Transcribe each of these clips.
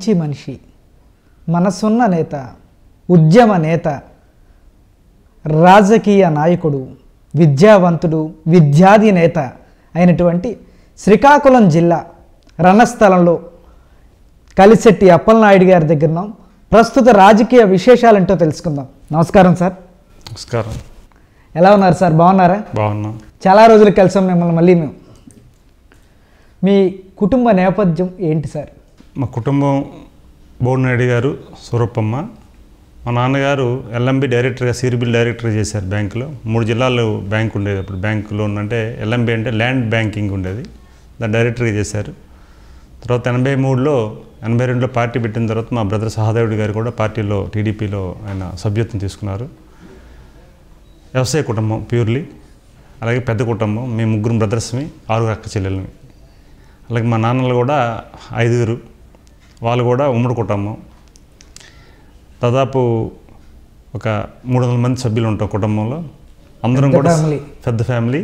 మంచి మనిషి మనసున్న నేత ఉద్యమ నేత రాజకీయ నాయకుడు విద్యావంతుడు విద్యాధి నేత అయినటువంటి శ్రీకాకుళం జిల్లా రణస్థలంలో కలిశెట్టి అప్పలనాయుడు గారి ఉన్నాం ప్రస్తుత రాజకీయ విశేషాలు ఏంటో తెలుసుకుందాం నమస్కారం సార్ నమస్కారం ఎలా ఉన్నారు సార్ బాగున్నారా బాగున్నాం చాలా రోజులు కలిసాం మిమ్మల్ని మళ్ళీ మేము మీ కుటుంబ నేపథ్యం ఏంటి సార్ మా కుటుంబం బోడినాయుడు గారు సూరప్పమ్మ మా నాన్నగారు ఎల్ఎంబి డైరెక్టర్గా సిరిబిల్ డైరెక్టర్ చేశారు బ్యాంకులో మూడు జిల్లాల్లో బ్యాంక్ ఉండేది అప్పుడు బ్యాంక్ లోన్ అంటే ఎల్ఎంబి అంటే ల్యాండ్ బ్యాంకింగ్ ఉండేది దాన్ని డైరెక్టర్గా చేశారు తర్వాత ఎనభై మూడులో ఎనభై రెండులో పార్టీ పెట్టిన తర్వాత మా బ్రదర్ సహదేవుడి గారు కూడా పార్టీలో టీడీపీలో ఆయన సభ్యత్వం తీసుకున్నారు వ్యవసాయ కుటుంబం ప్యూర్లీ అలాగే పెద్ద కుటుంబం మేము ముగ్గురు బ్రదర్స్మి ఆరుగురు అక్క చెల్లెలని అలాగే మా నాన్నలు కూడా ఐదుగురు వాళ్ళు కూడా ఉమ్మడి కుటుంబం దాదాపు ఒక మూడు వందల మంది సభ్యులు ఉంటాం కుటుంబంలో అందరం కూడా పెద్ద ఫ్యామిలీ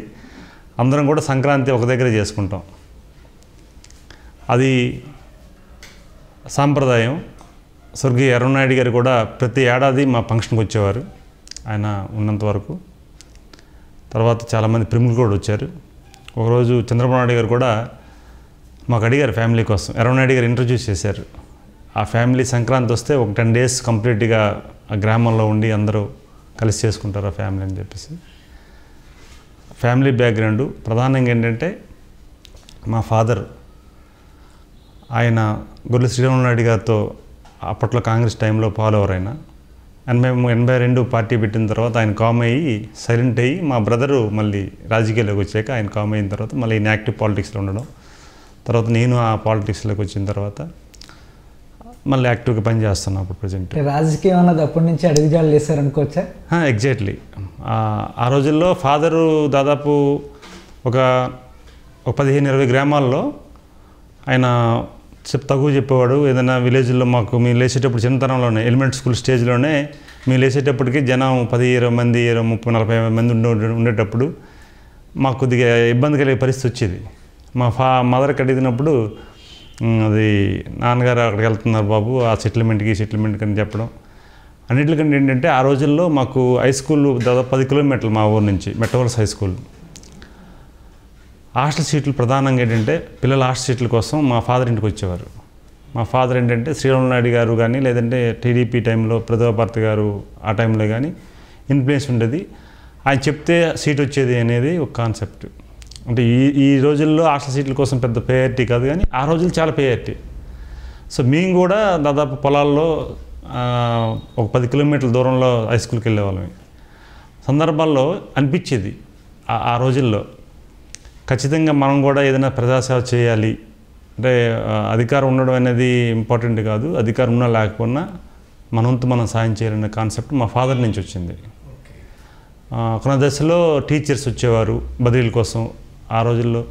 అందరం కూడా సంక్రాంతి ఒక దగ్గర చేసుకుంటాం అది సాంప్రదాయం స్వర్గీయ నాయుడు గారు కూడా ప్రతి ఏడాది మా ఫంక్షన్కి వచ్చేవారు ఆయన ఉన్నంత వరకు తర్వాత చాలామంది ప్రముఖులు కూడా వచ్చారు ఒకరోజు చంద్రబాబు నాయుడు గారు కూడా మాకు అడిగారు ఫ్యామిలీ కోసం అరుణ్ గారు ఇంట్రడ్యూస్ చేశారు ఆ ఫ్యామిలీ సంక్రాంతి వస్తే ఒక టెన్ డేస్ కంప్లీట్గా ఆ గ్రామంలో ఉండి అందరూ కలిసి చేసుకుంటారు ఆ ఫ్యామిలీ అని చెప్పేసి ఫ్యామిలీ బ్యాక్గ్రౌండ్ ప్రధానంగా ఏంటంటే మా ఫాదర్ ఆయన గొర్రెల శ్రీరామనాయుడు గారితో అప్పట్లో కాంగ్రెస్ టైంలో ఫాలోవర్ ఆయన ఎనభై ఎనభై రెండు పార్టీ పెట్టిన తర్వాత ఆయన కామ్ అయ్యి సైలెంట్ అయ్యి మా బ్రదరు మళ్ళీ రాజకీయాల్లోకి వచ్చాక ఆయన కామ్ అయిన తర్వాత మళ్ళీ ఈయన యాక్టివ్ పాలిటిక్స్లో ఉండడం తర్వాత నేను ఆ పాలిటిక్స్లోకి వచ్చిన తర్వాత మళ్ళీ యాక్టివ్గా పనిచేస్తున్నాను అప్పుడు ప్రజెంట్ రాజకీయం అన్నది అప్పటి నుంచి చేశారు అనుకోవచ్చా ఎగ్జాక్ట్లీ ఆ రోజుల్లో ఫాదరు దాదాపు ఒక ఒక పదిహేను ఇరవై గ్రామాల్లో ఆయన చెప్ తక్కువ చెప్పేవాడు ఏదైనా విలేజ్లో మాకు మేము లేచేటప్పుడు చిన్నతనంలోనే ఎలిమెంటరీ స్కూల్ స్టేజ్లోనే మేము లేచేటప్పటికి జనం పది ఇరవై మంది ఇరవై ముప్పై నలభై మంది ఉండే ఉండేటప్పుడు మాకు కొద్దిగా ఇబ్బంది కలిగే పరిస్థితి వచ్చేది మా ఫా మదర్కి అడిగినప్పుడు అది నాన్నగారు అక్కడికి వెళ్తున్నారు బాబు ఆ సెటిల్మెంట్కి సెటిల్మెంట్కి అని చెప్పడం అన్నిటికంటే ఏంటంటే ఆ రోజుల్లో మాకు హై స్కూల్ దాదాపు పది కిలోమీటర్లు మా ఊరు నుంచి మెట్రోవర్స్ హై స్కూల్ హాస్టల్ సీట్లు ప్రధానంగా ఏంటంటే పిల్లల హాస్టల్ సీట్ల కోసం మా ఫాదర్ ఇంటికి వచ్చేవారు మా ఫాదర్ ఏంటంటే శ్రీరామ్ నాయుడు గారు కానీ లేదంటే టీడీపీ టైంలో ప్రతిభాభారతి గారు ఆ టైంలో కానీ ఇన్ఫ్లుయెన్స్ ఉండేది ఆయన చెప్తే సీట్ వచ్చేది అనేది ఒక కాన్సెప్ట్ అంటే ఈ ఈ రోజుల్లో హాస్టల్ సీట్ల కోసం పెద్ద పేఆర్టీ కాదు కానీ ఆ రోజులు చాలా పేఆర్టీ సో మేము కూడా దాదాపు పొలాల్లో ఒక పది కిలోమీటర్ల దూరంలో హై స్కూల్కి వెళ్ళేవాళ్ళం సందర్భాల్లో అనిపించేది ఆ రోజుల్లో ఖచ్చితంగా మనం కూడా ఏదైనా ప్రజాసేవ చేయాలి అంటే అధికారం ఉండడం అనేది ఇంపార్టెంట్ కాదు అధికారం ఉన్నా లేకపోయినా మనంతో మనం సాయం చేయాలనే కాన్సెప్ట్ మా ఫాదర్ నుంచి వచ్చింది కొన్ని దశలో టీచర్స్ వచ్చేవారు బదిలీల కోసం ఆ రోజుల్లో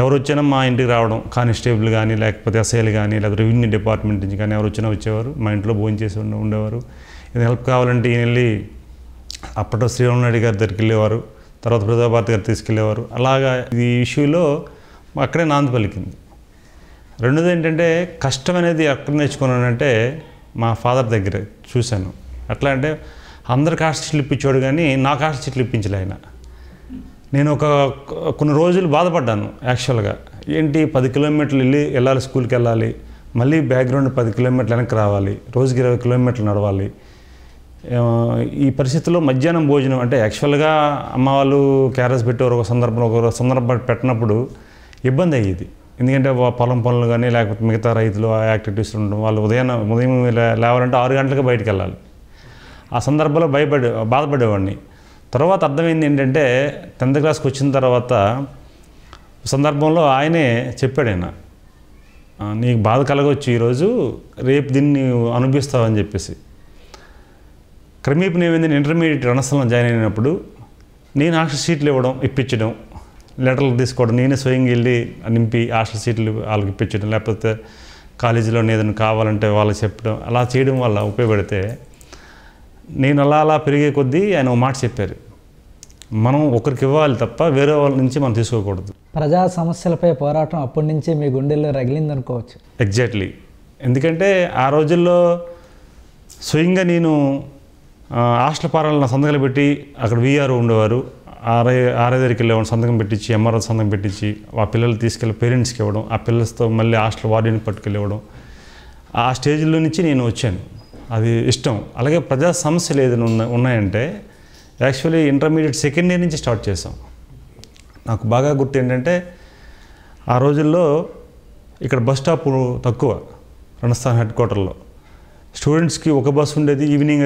ఎవరు వచ్చినా మా ఇంటికి రావడం కానిస్టేబుల్ కానీ లేకపోతే ఎస్ఐలు కానీ లేకపోతే రెవెన్యూ డిపార్ట్మెంట్ నుంచి కానీ ఎవరు వచ్చినా వచ్చేవారు మా ఇంట్లో భోజనం చేసి ఉండేవారు ఏదైనా హెల్ప్ కావాలంటే ఈయన వెళ్ళి అప్పట్లో శ్రీరామ్ నాయుడు గారి దగ్గరికి వెళ్ళేవారు తర్వాత ప్రజాభారతి గారు తీసుకెళ్ళేవారు అలాగా ఈ ఇష్యూలో అక్కడే నాంది పలికింది రెండోది ఏంటంటే కష్టం అనేది ఎక్కడ నేర్చుకున్నానంటే మా ఫాదర్ దగ్గర చూశాను ఎట్లా అంటే అందరు కాస్ట్ ఇప్పించాడు కానీ నా కాస్ట్ ఇప్పించలే ఆయన నేను ఒక కొన్ని రోజులు బాధపడ్డాను యాక్చువల్గా ఏంటి పది కిలోమీటర్లు వెళ్ళి వెళ్ళాలి స్కూల్కి వెళ్ళాలి మళ్ళీ బ్యాక్గ్రౌండ్ పది కిలోమీటర్లు వెనక్కి రావాలి రోజుకి ఇరవై కిలోమీటర్లు నడవాలి ఈ పరిస్థితుల్లో మధ్యాహ్నం భోజనం అంటే యాక్చువల్గా అమ్మ వాళ్ళు క్యారెస్ పెట్టేవారు ఒక సందర్భం ఒక సందర్భం పెట్టినప్పుడు ఇబ్బంది అయ్యేది ఎందుకంటే పొలం పనులు కానీ లేకపోతే మిగతా రైతులు యాక్టివిటీస్ ఉండడం వాళ్ళు ఉదయం ఉదయం లేవాలంటే ఆరు గంటలకు బయటకు వెళ్ళాలి ఆ సందర్భంలో భయపడే బాధపడేవాడిని తర్వాత అర్థమైంది ఏంటంటే టెన్త్ క్లాస్కి వచ్చిన తర్వాత సందర్భంలో ఆయనే చెప్పాడు ఆయన నీకు బాధ కలగవచ్చు ఈరోజు రేపు దీన్ని అనుభవిస్తావని చెప్పేసి క్రమేపు ఏమైంది ఇంటర్మీడియట్ రణస్థలం జాయిన్ అయినప్పుడు నేను హాస్టల్ సీట్లు ఇవ్వడం ఇప్పించడం లెటర్లు తీసుకోవడం నేనే స్వయంగా వెళ్ళి నింపి హాస్టల్ సీట్లు వాళ్ళకి ఇప్పించడం లేకపోతే కాలేజీలో ఏదైనా కావాలంటే వాళ్ళకి చెప్పడం అలా చేయడం వల్ల ఉపయోగపడితే నేను అలా అలా పెరిగే కొద్దీ ఆయన ఒక మాట చెప్పారు మనం ఒకరికి ఇవ్వాలి తప్ప వేరే వాళ్ళ నుంచి మనం తీసుకోకూడదు ప్రజా సమస్యలపై పోరాటం అప్పటి నుంచే మీ గుండెల్లో రగిలింది అనుకోవచ్చు ఎగ్జాక్ట్లీ ఎందుకంటే ఆ రోజుల్లో స్వయంగా నేను హాస్టల్ పారాలను సంతకాలు పెట్టి అక్కడ వీఆర్ ఉండేవారు ఆరే ఆర్ఐ దగ్గరికి వెళ్ళేవాడు సంతకం పెట్టించి ఎంఆర్ఓ సంతకం పెట్టించి ఆ పిల్లలు తీసుకెళ్ళి పేరెంట్స్కి ఇవ్వడం ఆ పిల్లలతో మళ్ళీ హాస్టల్ పట్టుకెళ్ళి ఇవ్వడం ఆ స్టేజ్లో నుంచి నేను వచ్చాను అది ఇష్టం అలాగే ప్రజా సమస్యలు ఏదైనా ఉన్నాయంటే యాక్చువల్లీ ఇంటర్మీడియట్ సెకండ్ ఇయర్ నుంచి స్టార్ట్ చేసాం నాకు బాగా గుర్తు ఏంటంటే ఆ రోజుల్లో ఇక్కడ బస్ స్టాప్ తక్కువ రణస్థాన్ హెడ్ క్వార్టర్లో స్టూడెంట్స్కి ఒక బస్సు ఉండేది ఈవినింగ్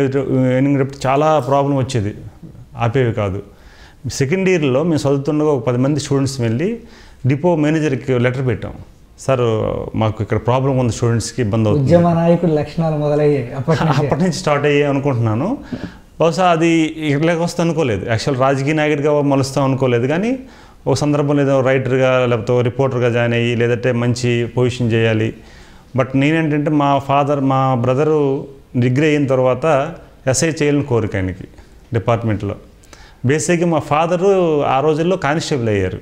ఈవినింగ్ రేపు చాలా ప్రాబ్లం వచ్చేది ఆపేవి కాదు సెకండ్ ఇయర్లో మేము చదువుతుండగా ఒక పది మంది స్టూడెంట్స్ వెళ్ళి డిపో మేనేజర్కి లెటర్ పెట్టాం సార్ మాకు ఇక్కడ ప్రాబ్లం ఉంది స్టూడెంట్స్కి ఇబ్బంది అవుతుంది ఉద్యమ నాయకుడు లక్షణాలు మొదలయ్యాయి అప్పటి నుంచి స్టార్ట్ అయ్యాయి అనుకుంటున్నాను బహుశా అది ఇక్కడికి వస్తే అనుకోలేదు యాక్చువల్ రాజకీయ నాయకుడిగా మలుస్తాం అనుకోలేదు కానీ ఒక సందర్భం ఏదో రైటర్గా లేకపోతే రిపోర్టర్గా జాయిన్ అయ్యి లేదంటే మంచి పొజిషన్ చేయాలి బట్ నేనేంటంటే మా ఫాదర్ మా బ్రదరు డిగ్రీ అయిన తర్వాత ఎస్ఐ చేయాలని కోరిక ఆయనకి డిపార్ట్మెంట్లో బేసిక్గా మా ఫాదరు ఆ రోజుల్లో కానిస్టేబుల్ అయ్యారు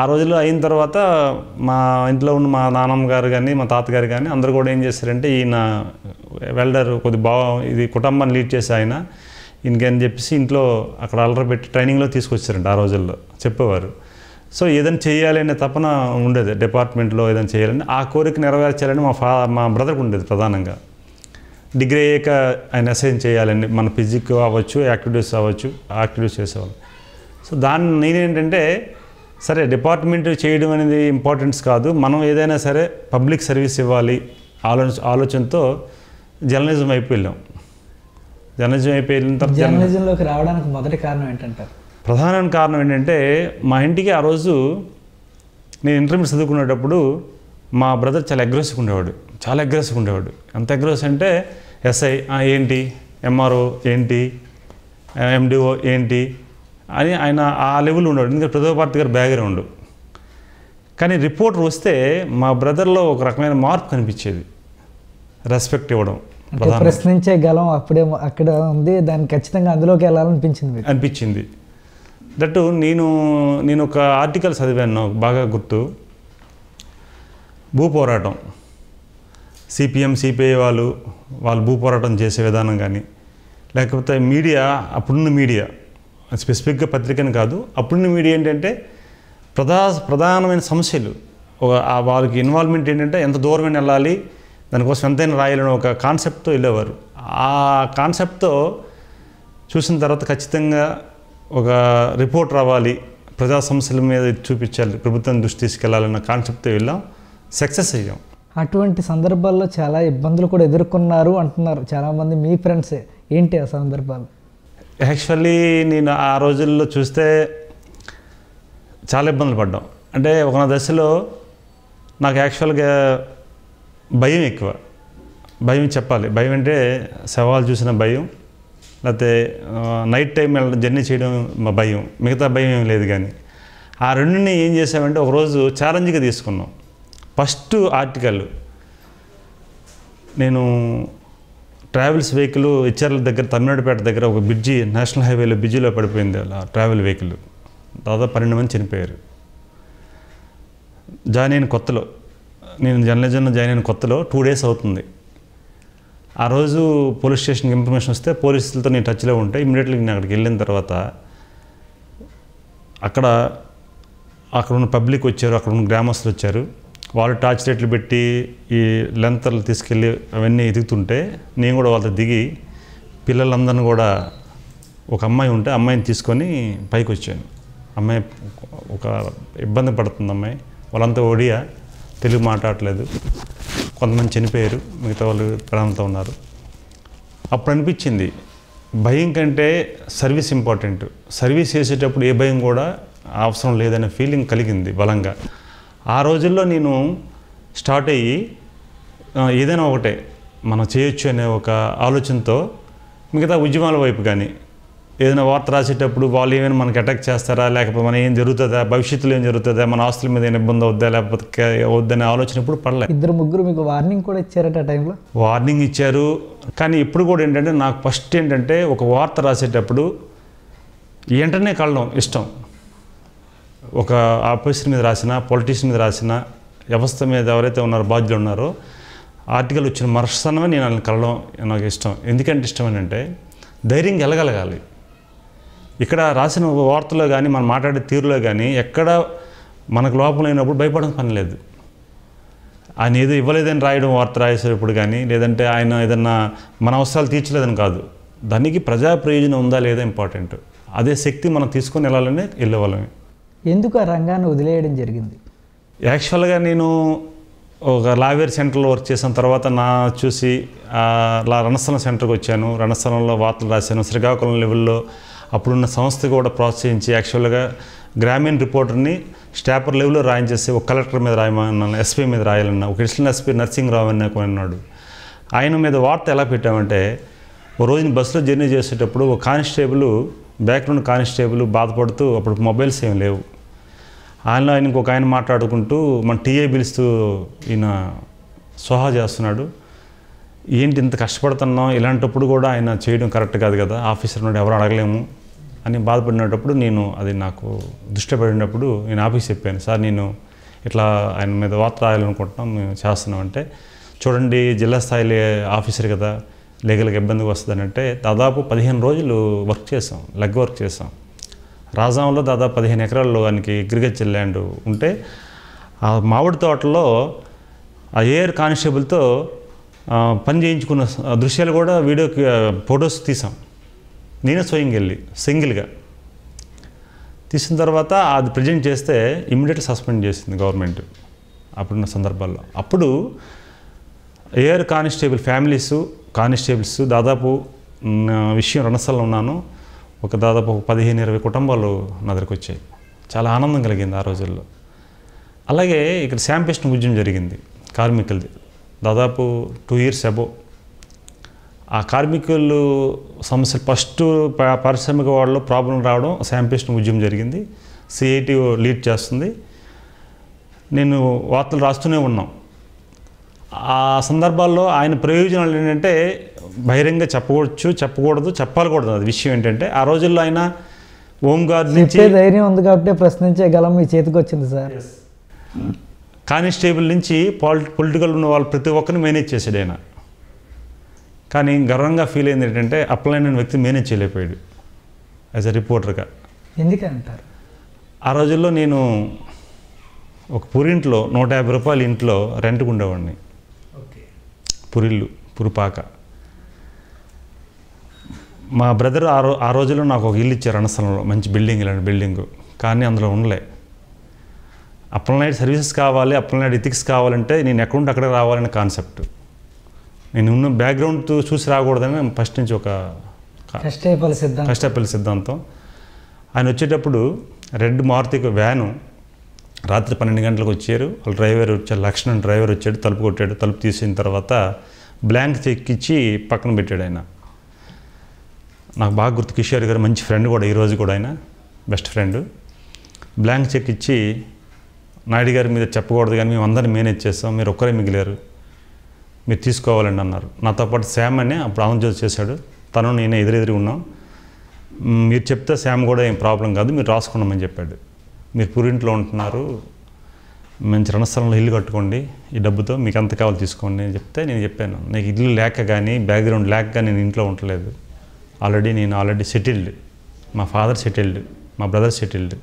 ఆ రోజుల్లో అయిన తర్వాత మా ఇంట్లో ఉన్న మా నాన్నమ్మ గారు కానీ మా తాతగారు కానీ అందరు కూడా ఏం చేశారంటే ఈయన వెల్డర్ కొద్ది బావ ఇది కుటుంబాన్ని లీడ్ చేసే ఆయన ఈయనకని చెప్పేసి ఇంట్లో అక్కడ అల్లరి పెట్టి ట్రైనింగ్లో తీసుకొచ్చారంట ఆ రోజుల్లో చెప్పేవారు సో ఏదైనా చేయాలి అనే తపన ఉండేది డిపార్ట్మెంట్లో ఏదైనా చేయాలని ఆ కోరిక నెరవేర్చాలని మా ఫా మా బ్రదర్కి ఉండేది ప్రధానంగా డిగ్రీ అయ్యాక ఆయన అసైన్ చేయాలని మన ఫిజిక్ అవ్వచ్చు యాక్టివిటీస్ అవ్వచ్చు యాక్టివిటీస్ చేసేవాళ్ళు సో దాన్ని నేనేంటంటే సరే డిపార్ట్మెంట్ చేయడం అనేది ఇంపార్టెన్స్ కాదు మనం ఏదైనా సరే పబ్లిక్ సర్వీస్ ఇవ్వాలి ఆలో ఆలోచనతో జర్నలిజం అయిపోయాం జర్నలిజం అయిపోయిన తర్వాత జర్నలిజంలోకి రావడానికి మొదటి కారణం ఏంటంటారు ప్రధాన కారణం ఏంటంటే మా ఇంటికి ఆ రోజు నేను ఇంటర్మీడియట్ చదువుకునేటప్పుడు మా బ్రదర్ చాలా అగ్రెసివ్ ఉండేవాడు చాలా అగ్రెసివ్ ఉండేవాడు ఎంత అగ్రెసివ్ అంటే ఎస్ఐ ఏంటి ఎంఆర్ఓ ఏంటి ఎండిఓ ఏంటి అని ఆయన ఆ లెవెల్ ఉండడు ఎందుకంటే ప్రజాభారతి గారు బ్యాక్గ్రౌండ్ కానీ రిపోర్టర్ వస్తే మా బ్రదర్లో ఒక రకమైన మార్పు కనిపించేది రెస్పెక్ట్ ఇవ్వడం ప్రశ్నించే గలం అప్పుడే అక్కడ ఉంది దాన్ని ఖచ్చితంగా అందులోకి వెళ్ళాలనిపించింది అనిపించింది దట్టు నేను నేను ఒక ఆర్టికల్ చదివాను బాగా గుర్తు భూ పోరాటం సిపిఎం సిపిఐ వాళ్ళు వాళ్ళు భూ పోరాటం చేసే విధానం కానీ లేకపోతే మీడియా అప్పుడున్న మీడియా స్పెసిఫిక్గా పత్రికని కాదు అప్పుడు మీడియా ఏంటంటే ప్రధా ప్రధానమైన సమస్యలు వాళ్ళకి ఇన్వాల్వ్మెంట్ ఏంటంటే ఎంత దూరమైన వెళ్ళాలి దానికోసం ఎంతైనా రాయాలని ఒక కాన్సెప్ట్తో వెళ్ళేవారు ఆ కాన్సెప్ట్తో చూసిన తర్వాత ఖచ్చితంగా ఒక రిపోర్ట్ రావాలి ప్రజా సమస్యల మీద చూపించాలి ప్రభుత్వం దృష్టి తీసుకెళ్లాలన్న కాన్సెప్ట్తో వెళ్ళాం సక్సెస్ అయ్యాం అటువంటి సందర్భాల్లో చాలా ఇబ్బందులు కూడా ఎదుర్కొన్నారు అంటున్నారు చాలామంది మీ ఫ్రెండ్సే ఏంటి ఆ సందర్భాలు యాక్చువల్లీ నేను ఆ రోజుల్లో చూస్తే చాలా ఇబ్బందులు పడ్డాం అంటే ఒక నా దశలో నాకు యాక్చువల్గా భయం ఎక్కువ భయం చెప్పాలి భయం అంటే సవాల్ చూసిన భయం లేకపోతే నైట్ టైం జర్నీ చేయడం మా భయం మిగతా భయం ఏం లేదు కానీ ఆ రెండుని ఏం చేసామంటే ఒకరోజు ఛాలెంజ్గా తీసుకున్నాం ఫస్ట్ ఆర్టికల్ నేను ట్రావెల్స్ వెహికల్ హెచ్ఆర్ల దగ్గర తమిళనాడుపేట దగ్గర ఒక బ్రిడ్జి నేషనల్ హైవేలో బ్రిడ్జిలో పడిపోయింది అలా ట్రావెల్ వెహికల్ దాదాపు పన్నెండు మంది చనిపోయారు జాయిన్ అయిన కొత్తలో నేను జర్నలిజంలో జాయిన్ అయిన కొత్తలో టూ డేస్ అవుతుంది ఆ రోజు పోలీస్ స్టేషన్కి ఇన్ఫర్మేషన్ వస్తే పోలీసులతో నేను టచ్లో ఉంటే ఇమీడియట్లీ నేను అక్కడికి వెళ్ళిన తర్వాత అక్కడ అక్కడ ఉన్న పబ్లిక్ వచ్చారు అక్కడ ఉన్న గ్రామస్తులు వచ్చారు వాళ్ళు టార్చ్ రేట్లు పెట్టి ఈ లెంతర్లు తీసుకెళ్ళి అవన్నీ ఎదుగుతుంటే నేను కూడా వాళ్ళతో దిగి పిల్లలందరిని కూడా ఒక అమ్మాయి ఉంటే అమ్మాయిని తీసుకొని పైకి వచ్చాను అమ్మాయి ఒక ఇబ్బంది పడుతుంది అమ్మాయి వాళ్ళంతా ఒడియా తెలుగు మాట్లాడలేదు కొంతమంది చనిపోయారు మిగతా వాళ్ళు ప్రాణంతో ఉన్నారు అప్పుడు అనిపించింది భయం కంటే సర్వీస్ ఇంపార్టెంట్ సర్వీస్ చేసేటప్పుడు ఏ భయం కూడా అవసరం లేదనే ఫీలింగ్ కలిగింది బలంగా ఆ రోజుల్లో నేను స్టార్ట్ అయ్యి ఏదైనా ఒకటే మనం చేయొచ్చు అనే ఒక ఆలోచనతో మిగతా ఉద్యమాల వైపు కానీ ఏదైనా వార్త రాసేటప్పుడు వాళ్ళు ఏమైనా మనకి అటాక్ చేస్తారా లేకపోతే మనం ఏం జరుగుతుందా భవిష్యత్తులో ఏం జరుగుతుందా మన ఆస్తుల మీద ఏం ఇబ్బంది అవుద్దా లేకపోతే వద్దనే ఆలోచన ఇప్పుడు పడలేదు ఇద్దరు ముగ్గురు మీకు వార్నింగ్ కూడా ఇచ్చారట ఆ టైంలో వార్నింగ్ ఇచ్చారు కానీ ఇప్పుడు కూడా ఏంటంటే నాకు ఫస్ట్ ఏంటంటే ఒక వార్త రాసేటప్పుడు వెంటనే కళ్ళడం ఇష్టం ఒక ఆఫీసర్ మీద రాసిన పొలిటీషియన్ మీద రాసిన వ్యవస్థ మీద ఎవరైతే ఉన్నారో బాధ్యులు ఉన్నారో ఆర్టికల్ వచ్చిన మరుసనమే నేను ఆయన కలడం నాకు ఇష్టం ఎందుకంటే ఇష్టం ఏంటంటే ధైర్యం గెలగలగాలి ఇక్కడ రాసిన వార్తలో కానీ మనం మాట్లాడే తీరులో కానీ ఎక్కడ మనకు లోపం లేనప్పుడు భయపడడం పని లేదు ఆయన ఏదో ఇవ్వలేదని రాయడం వార్త రాసేటప్పుడు కానీ లేదంటే ఆయన ఏదన్నా మన అవసరాలు తీర్చలేదని కాదు దానికి ప్రజా ప్రయోజనం ఉందా లేదా ఇంపార్టెంట్ అదే శక్తి మనం తీసుకొని వెళ్ళాలని వెళ్ళేవాళ్ళమే ఎందుకు ఆ రంగాన్ని వదిలేయడం జరిగింది యాక్చువల్గా నేను ఒక లావేర్ సెంటర్లో వర్క్ చేసిన తర్వాత నా చూసి రణస్థలం సెంటర్కి వచ్చాను రణస్థలంలో వార్తలు రాశాను శ్రీకాకుళం లెవెల్లో అప్పుడున్న సంస్థ కూడా ప్రోత్సహించి యాక్చువల్గా గ్రామీణ రిపోర్టర్ని స్టాపర్ లెవెల్లో రాయించేసి ఒక కలెక్టర్ మీద రాయమన్నాను ఎస్పీ మీద రాయాలన్నా ఒక ఎడిషనల్ ఎస్పీ నర్సింగ్రావు అని అన్నాడు ఆయన మీద వార్త ఎలా పెట్టామంటే ఓ రోజుని బస్సులో జర్నీ చేసేటప్పుడు ఒక కానిస్టేబుల్ బ్యాక్గ్రౌండ్ కానిస్టేబుల్ బాధపడుతూ అప్పుడు మొబైల్స్ ఏం లేవు ఆయనలో ఆయన ఇంకొక ఆయన మాట్లాడుకుంటూ మన టీఏ పిలుస్తూ ఈయన సోహా చేస్తున్నాడు ఏంటి ఇంత కష్టపడుతున్నాం ఇలాంటప్పుడు కూడా ఆయన చేయడం కరెక్ట్ కాదు కదా ఆఫీసర్ నుండి ఎవరు అడగలేము అని బాధపడినప్పుడు నేను అది నాకు పడినప్పుడు నేను ఆఫీస్ చెప్పాను సార్ నేను ఇట్లా ఆయన మీద వార్త రాయాలనుకుంటున్నాం మేము చేస్తున్నాం అంటే చూడండి జిల్లా స్థాయిలో ఆఫీసర్ కదా లీగల్గా ఇబ్బందిగా వస్తుందంటే దాదాపు పదిహేను రోజులు వర్క్ చేసాం లెగ్ వర్క్ చేసాం రాజాంలో దాదాపు పదిహేను ఎకరాల్లో ఆయనకి అగ్రికల్చర్ ల్యాండ్ ఉంటే ఆ మామిడి తోటలో ఆ ఎయిర్ కానిస్టేబుల్తో పని చేయించుకున్న దృశ్యాలు కూడా వీడియో ఫొటోస్ తీసాం నేనే స్వయంగా వెళ్ళి సింగిల్గా తీసిన తర్వాత అది ప్రజెంట్ చేస్తే ఇమ్మీడియట్ సస్పెండ్ చేసింది గవర్నమెంట్ అప్పుడున్న సందర్భాల్లో అప్పుడు ఎయిర్ కానిస్టేబుల్ ఫ్యామిలీసు కానిస్టేబుల్స్ దాదాపు విషయం రణస్థలం ఉన్నాను ఒక దాదాపు పదిహేను ఇరవై కుటుంబాలు నా దగ్గరకు వచ్చాయి చాలా ఆనందం కలిగింది ఆ రోజుల్లో అలాగే ఇక్కడ శాంపేషన్ ఉద్యమం జరిగింది కార్మికులది దాదాపు టూ ఇయర్స్ అబో ఆ కార్మికులు సమస్యలు ఫస్ట్ పారిశ్రామిక వాళ్ళు ప్రాబ్లం రావడం శాంపిస్ట్ ఉద్యమం జరిగింది సిఐటి లీడ్ చేస్తుంది నేను వార్తలు రాస్తూనే ఉన్నాం ఆ సందర్భాల్లో ఆయన ప్రయోజనాలు ఏంటంటే బహిరంగ చెప్పవచ్చు చెప్పకూడదు చెప్పాలకూడదు అది విషయం ఏంటంటే ఆ రోజుల్లో ఆయన ఓం గారి నుంచి ధైర్యం ఉంది కాబట్టి ప్రశ్నించే గలం మీ చేతికి వచ్చింది సార్ కానిస్టేబుల్ నుంచి పాలి పొలిటికల్ ఉన్న వాళ్ళు ప్రతి ఒక్కరిని మేనేజ్ చేసాడు ఆయన కానీ గర్వంగా ఫీల్ అయింది ఏంటంటే అప్లైన వ్యక్తి మేనేజ్ చేయలేకపోయాడు యాజ్ అ రిపోర్టర్గా ఎందుకంటారు ఆ రోజుల్లో నేను ఒక పూరింట్లో నూట యాభై రూపాయల ఇంట్లో రెంట్కు ఉండేవాడిని పురిల్లు పురుపాక మా బ్రదర్ ఆ రో ఆ రోజుల్లో నాకు ఒక ఇల్లు ఇచ్చారు రణస్థలంలో మంచి బిల్డింగ్ ఇలాంటి బిల్డింగ్ కానీ అందులో ఉండలే నైట్ సర్వీసెస్ కావాలి నైట్ ఇథిక్స్ కావాలంటే నేను ఎక్కడుంటే అక్కడే రావాలనే కాన్సెప్ట్ నేను ఉన్న బ్యాక్గ్రౌండ్ చూసి రాకూడదని ఫస్ట్ నుంచి ఒక కష్టపల్లి సిద్ధాంతం కష్టపల్లి సిద్ధాంతం ఆయన వచ్చేటప్పుడు రెడ్ మారుతి వ్యాను రాత్రి పన్నెండు గంటలకు వచ్చారు వాళ్ళ డ్రైవర్ వచ్చారు లక్ష్మణ్ డ్రైవర్ వచ్చాడు తలుపు కొట్టాడు తలుపు తీసిన తర్వాత బ్లాంక్ చెక్కిచ్చి పక్కన పెట్టాడు ఆయన నాకు బాగా గుర్తు కిషోర్ గారు మంచి ఫ్రెండ్ కూడా ఈరోజు కూడా ఆయన బెస్ట్ ఫ్రెండ్ బ్లాంక్ చెక్ ఇచ్చి నాయుడు గారి మీద చెప్పకూడదు కానీ మేము అందరినీ మేనేజ్ చేస్తాం మీరు ఒక్కరే మిగిలారు మీరు తీసుకోవాలండి అన్నారు నాతో పాటు శ్యామ్ అని అప్పుడు ఆంధ్రజ్యోతి చేశాడు తను నేను ఎదురెదిరి ఉన్నాం మీరు చెప్తే శ్యామ్ కూడా ఏం ప్రాబ్లం కాదు మీరు రాసుకున్నామని చెప్పాడు మీరు పూరింట్లో ఉంటున్నారు మంచి రణస్థలంలో ఇల్లు కట్టుకోండి ఈ డబ్బుతో మీకు ఎంత కావాలి తీసుకోండి అని చెప్తే నేను చెప్పాను నీకు ఇల్లు లేక కానీ బ్యాక్గ్రౌండ్ లేక నేను ఇంట్లో ఉండలేదు ఆల్రెడీ నేను ఆల్రెడీ సెటిల్డ్ మా ఫాదర్ సెటిల్డ్ మా బ్రదర్ సెటిల్డ్